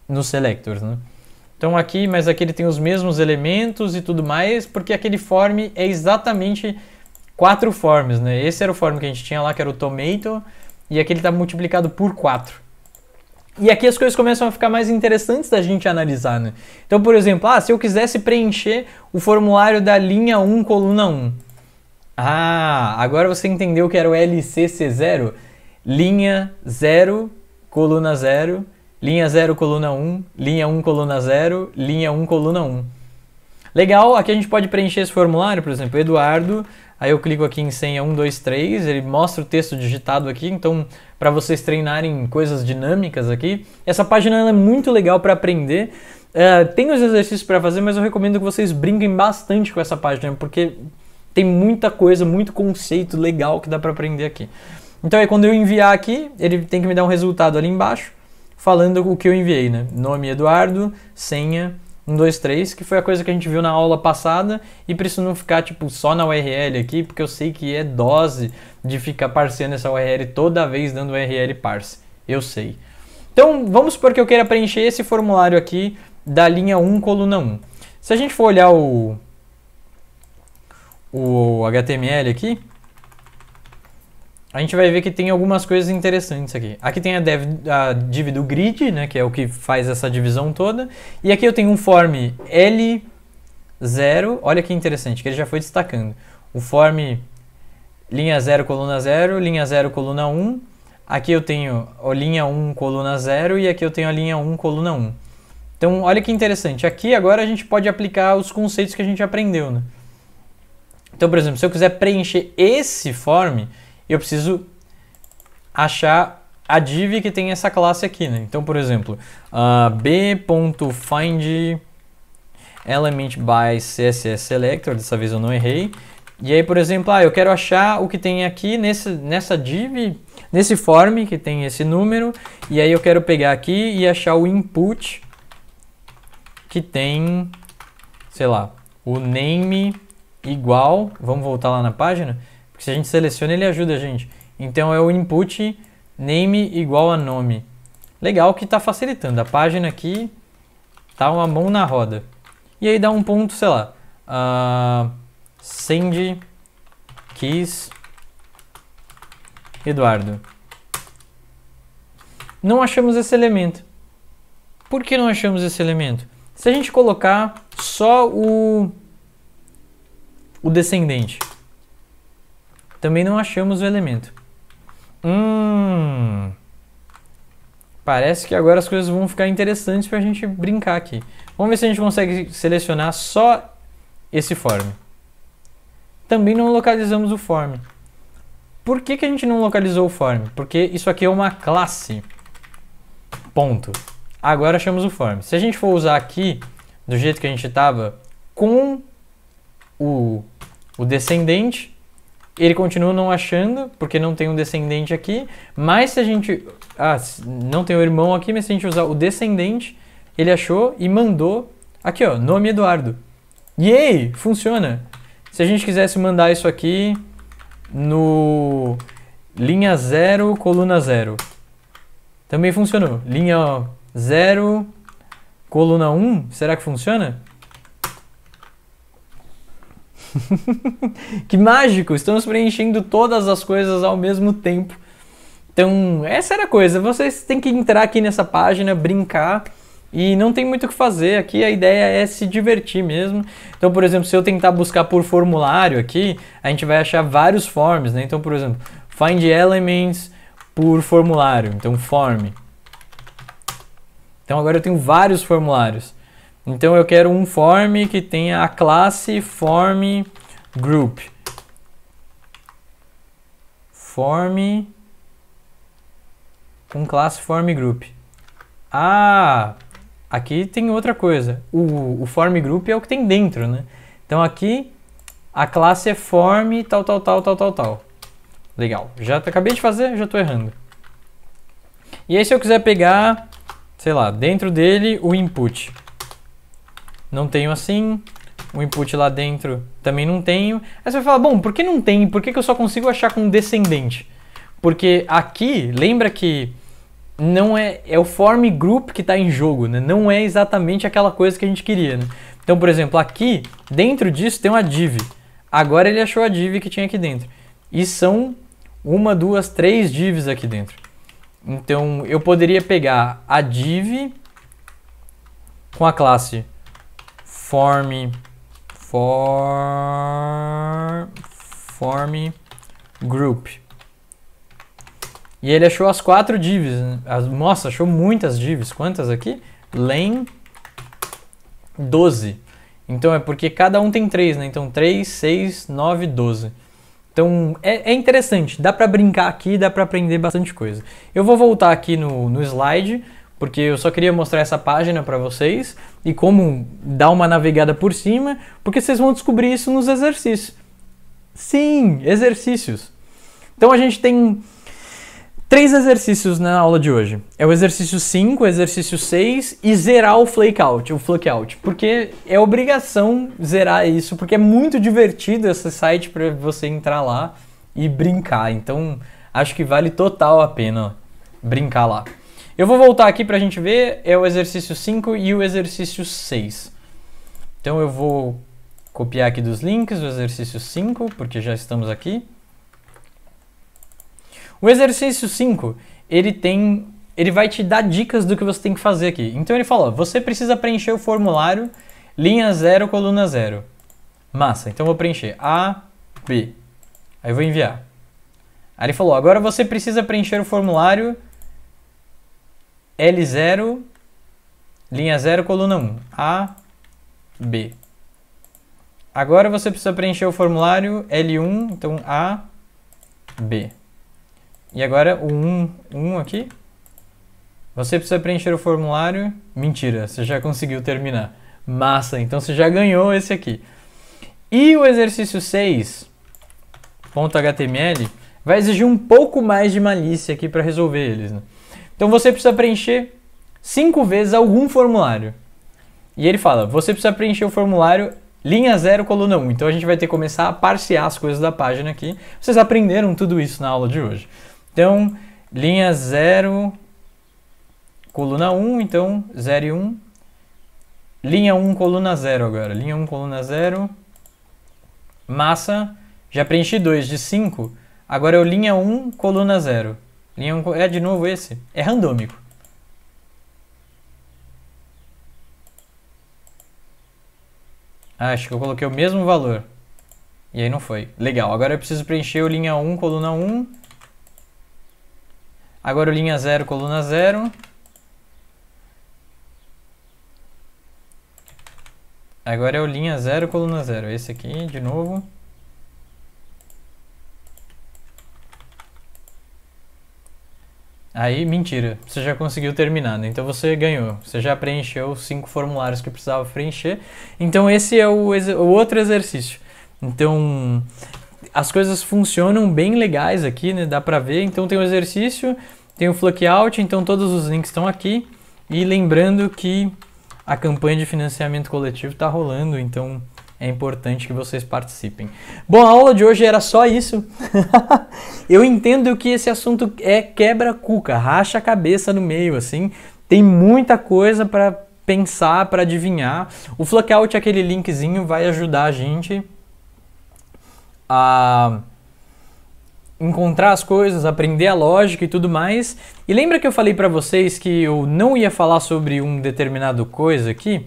A: no selectors. Né? Então aqui, mas aqui ele tem os mesmos elementos e tudo mais, porque aquele form é exatamente quatro forms. Né? Esse era o form que a gente tinha lá, que era o tomato, e aqui ele está multiplicado por 4. E aqui as coisas começam a ficar mais interessantes da gente analisar, né? Então, por exemplo, ah, se eu quisesse preencher o formulário da linha 1, coluna 1. Ah, agora você entendeu que era o LCC0? Linha 0, coluna 0, linha 0, coluna 1, linha 1, coluna 0, linha 1, coluna 1. Legal, aqui a gente pode preencher esse formulário, por exemplo, Eduardo Aí eu clico aqui em senha 123, ele mostra o texto digitado aqui, então para vocês treinarem coisas dinâmicas aqui. Essa página é muito legal para aprender. É, tem os exercícios para fazer, mas eu recomendo que vocês brinquem bastante com essa página, porque tem muita coisa, muito conceito legal que dá para aprender aqui. Então aí é quando eu enviar aqui, ele tem que me dar um resultado ali embaixo, falando o que eu enviei, né? Nome Eduardo, senha 1, 2, 3, que foi a coisa que a gente viu na aula passada, e para isso não ficar tipo só na URL aqui, porque eu sei que é dose de ficar parseando essa URL toda vez dando URL parse. Eu sei. Então, vamos supor que eu queira preencher esse formulário aqui da linha 1, coluna 1. Se a gente for olhar o, o HTML aqui, a gente vai ver que tem algumas coisas interessantes aqui. Aqui tem a, dev, a div do grid, né, que é o que faz essa divisão toda. E aqui eu tenho um form L0, olha que interessante, que ele já foi destacando. O form linha 0, coluna 0, linha 0, coluna 1. Aqui eu tenho a linha 1, coluna 0 e aqui eu tenho a linha 1, coluna 1. Então, olha que interessante. Aqui agora a gente pode aplicar os conceitos que a gente aprendeu, né? Então, por exemplo, se eu quiser preencher esse form, eu preciso achar a div que tem essa classe aqui, né? Então, por exemplo, uh, b.find element by CSS selector, dessa vez eu não errei. E aí, por exemplo, ah, eu quero achar o que tem aqui nesse, nessa div, nesse form que tem esse número, e aí eu quero pegar aqui e achar o input que tem, sei lá, o name igual, vamos voltar lá na página, porque se a gente seleciona, ele ajuda a gente. Então é o input name igual a nome. Legal que está facilitando. A página aqui tá uma mão na roda. E aí dá um ponto, sei lá. Uh, send keys Eduardo. Não achamos esse elemento. Por que não achamos esse elemento? Se a gente colocar só o, o descendente, também não achamos o elemento. Hum. Parece que agora as coisas vão ficar interessantes para a gente brincar aqui. Vamos ver se a gente consegue selecionar só esse form. Também não localizamos o form. Por que, que a gente não localizou o form? Porque isso aqui é uma classe. Ponto. Agora achamos o form. Se a gente for usar aqui, do jeito que a gente estava, com o, o descendente, ele continua não achando, porque não tem um descendente aqui, mas se a gente. Ah, não tem o um irmão aqui, mas se a gente usar o descendente, ele achou e mandou. Aqui, ó, nome Eduardo. Yay! Funciona! Se a gente quisesse mandar isso aqui no linha 0, coluna 0. Também funcionou. Linha 0, coluna 1, um, será que funciona? que mágico! Estamos preenchendo todas as coisas ao mesmo tempo. Então, essa era a coisa. Vocês têm que entrar aqui nessa página, brincar. E não tem muito o que fazer aqui, a ideia é se divertir mesmo. Então, por exemplo, se eu tentar buscar por formulário aqui, a gente vai achar vários forms, né? Então, por exemplo, find elements por formulário, então form. Então agora eu tenho vários formulários. Então eu quero um form que tenha a classe form group. Form com classe form group. Ah, aqui tem outra coisa. O, o form group é o que tem dentro, né? Então aqui a classe é form tal, tal, tal, tal, tal, tal. Legal. Já acabei de fazer, já estou errando. E aí se eu quiser pegar, sei lá, dentro dele o input não tenho assim, o input lá dentro também não tenho. Aí você vai falar, bom, por que não tem? Por que, que eu só consigo achar com descendente? Porque aqui, lembra que não é, é o form group que está em jogo, né? não é exatamente aquela coisa que a gente queria. Né? Então, por exemplo, aqui, dentro disso tem uma div. Agora ele achou a div que tinha aqui dentro. E são uma, duas, três divs aqui dentro. Então, eu poderia pegar a div com a classe form for form group. E ele achou as quatro divs. As, nossa, achou muitas divs. Quantas aqui? Len 12. Então é porque cada um tem 3 né? Então 3, 6, 9, 12. Então é, é interessante, dá para brincar aqui, dá para aprender bastante coisa. Eu vou voltar aqui no, no slide porque eu só queria mostrar essa página para vocês e como dar uma navegada por cima, porque vocês vão descobrir isso nos exercícios. Sim, exercícios. Então a gente tem três exercícios na aula de hoje. É o exercício 5, o exercício 6 e zerar o flakeout, o flakeout, porque é obrigação zerar isso, porque é muito divertido esse site para você entrar lá e brincar. Então, acho que vale total a pena brincar lá. Eu vou voltar aqui para a gente ver, é o exercício 5 e o exercício 6. Então eu vou copiar aqui dos links o exercício 5, porque já estamos aqui. O exercício 5, ele tem ele vai te dar dicas do que você tem que fazer aqui. Então ele fala, você precisa preencher o formulário linha 0, coluna 0. Massa, então eu vou preencher A, B. Aí eu vou enviar. Aí ele falou, agora você precisa preencher o formulário L0, linha 0, coluna 1. A, B. Agora você precisa preencher o formulário L1, então A, B. E agora o 1, 1 aqui. Você precisa preencher o formulário. Mentira, você já conseguiu terminar. Massa, então você já ganhou esse aqui. E o exercício 6.html vai exigir um pouco mais de malícia aqui para resolver eles. Né? Então você precisa preencher cinco vezes algum formulário. E ele fala: você precisa preencher o formulário linha 0, coluna 1. Um. Então a gente vai ter que começar a parsear as coisas da página aqui. Vocês aprenderam tudo isso na aula de hoje. Então, linha 0, coluna 1, um, então 0 e 1. Um. Linha 1, coluna 0 agora. Linha 1, coluna 0. Massa, já preenchi 2 de 5. Agora é o linha 1, coluna 0. Nenhum... É de novo esse? É randômico. Ah, acho que eu coloquei o mesmo valor. E aí não foi. Legal, agora eu preciso preencher o linha 1, coluna 1. Agora o linha 0, coluna 0. Agora é o linha 0, coluna 0. Esse aqui, de novo. Aí, mentira, você já conseguiu terminar, né? Então você ganhou, você já preencheu os cinco formulários que precisava preencher. Então esse é o, o outro exercício. Então as coisas funcionam bem legais aqui, né? Dá pra ver. Então tem o exercício, tem o Flockout, então todos os links estão aqui. E lembrando que a campanha de financiamento coletivo está rolando, então é importante que vocês participem. Bom, a aula de hoje era só isso. eu entendo que esse assunto é quebra-cuca, racha a cabeça no meio, assim. Tem muita coisa para pensar, para adivinhar. O Flockout, é aquele linkzinho, vai ajudar a gente a encontrar as coisas, aprender a lógica e tudo mais. E lembra que eu falei para vocês que eu não ia falar sobre um determinado coisa aqui?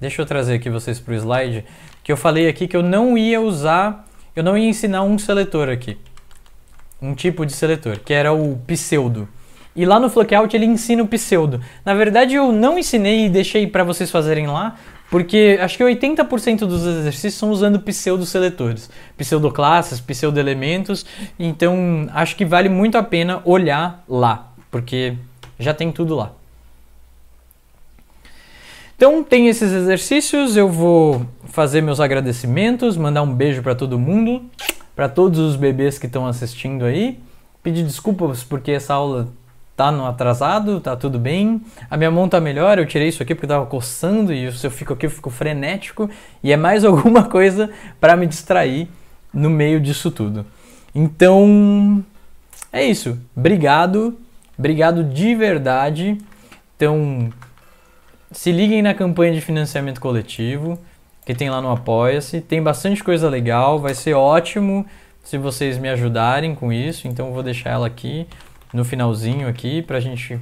A: Deixa eu trazer aqui vocês para o slide que eu falei aqui que eu não ia usar, eu não ia ensinar um seletor aqui. Um tipo de seletor, que era o pseudo. E lá no Flockout ele ensina o pseudo. Na verdade eu não ensinei e deixei para vocês fazerem lá, porque acho que 80% dos exercícios são usando pseudo-seletores, pseudo-classes, pseudo-elementos. Então acho que vale muito a pena olhar lá, porque já tem tudo lá. Então tem esses exercícios, eu vou fazer meus agradecimentos, mandar um beijo para todo mundo, para todos os bebês que estão assistindo aí, pedir desculpas porque essa aula tá no atrasado, tá tudo bem. A minha mão tá melhor, eu tirei isso aqui porque tava coçando e se eu fico aqui eu fico frenético e é mais alguma coisa para me distrair no meio disso tudo. Então, é isso. Obrigado. Obrigado de verdade. Então, se liguem na campanha de financiamento coletivo que tem lá no Apoia-se. Tem bastante coisa legal, vai ser ótimo se vocês me ajudarem com isso. Então eu vou deixar ela aqui no finalzinho aqui pra gente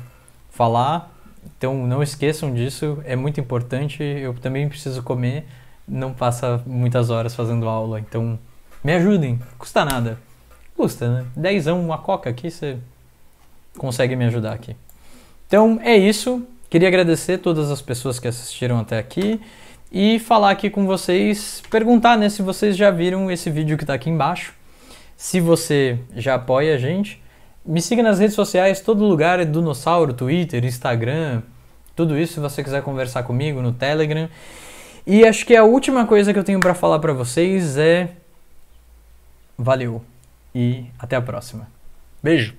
A: falar. Então não esqueçam disso, é muito importante. Eu também preciso comer, não passa muitas horas fazendo aula, então me ajudem, custa nada. Custa, né? Dezão, uma coca aqui, você consegue me ajudar aqui. Então é isso. Queria agradecer todas as pessoas que assistiram até aqui e falar aqui com vocês, perguntar né, se vocês já viram esse vídeo que está aqui embaixo, se você já apoia a gente. Me siga nas redes sociais, todo lugar é Twitter, Instagram, tudo isso se você quiser conversar comigo no Telegram. E acho que a última coisa que eu tenho para falar para vocês é valeu e até a próxima. Beijo.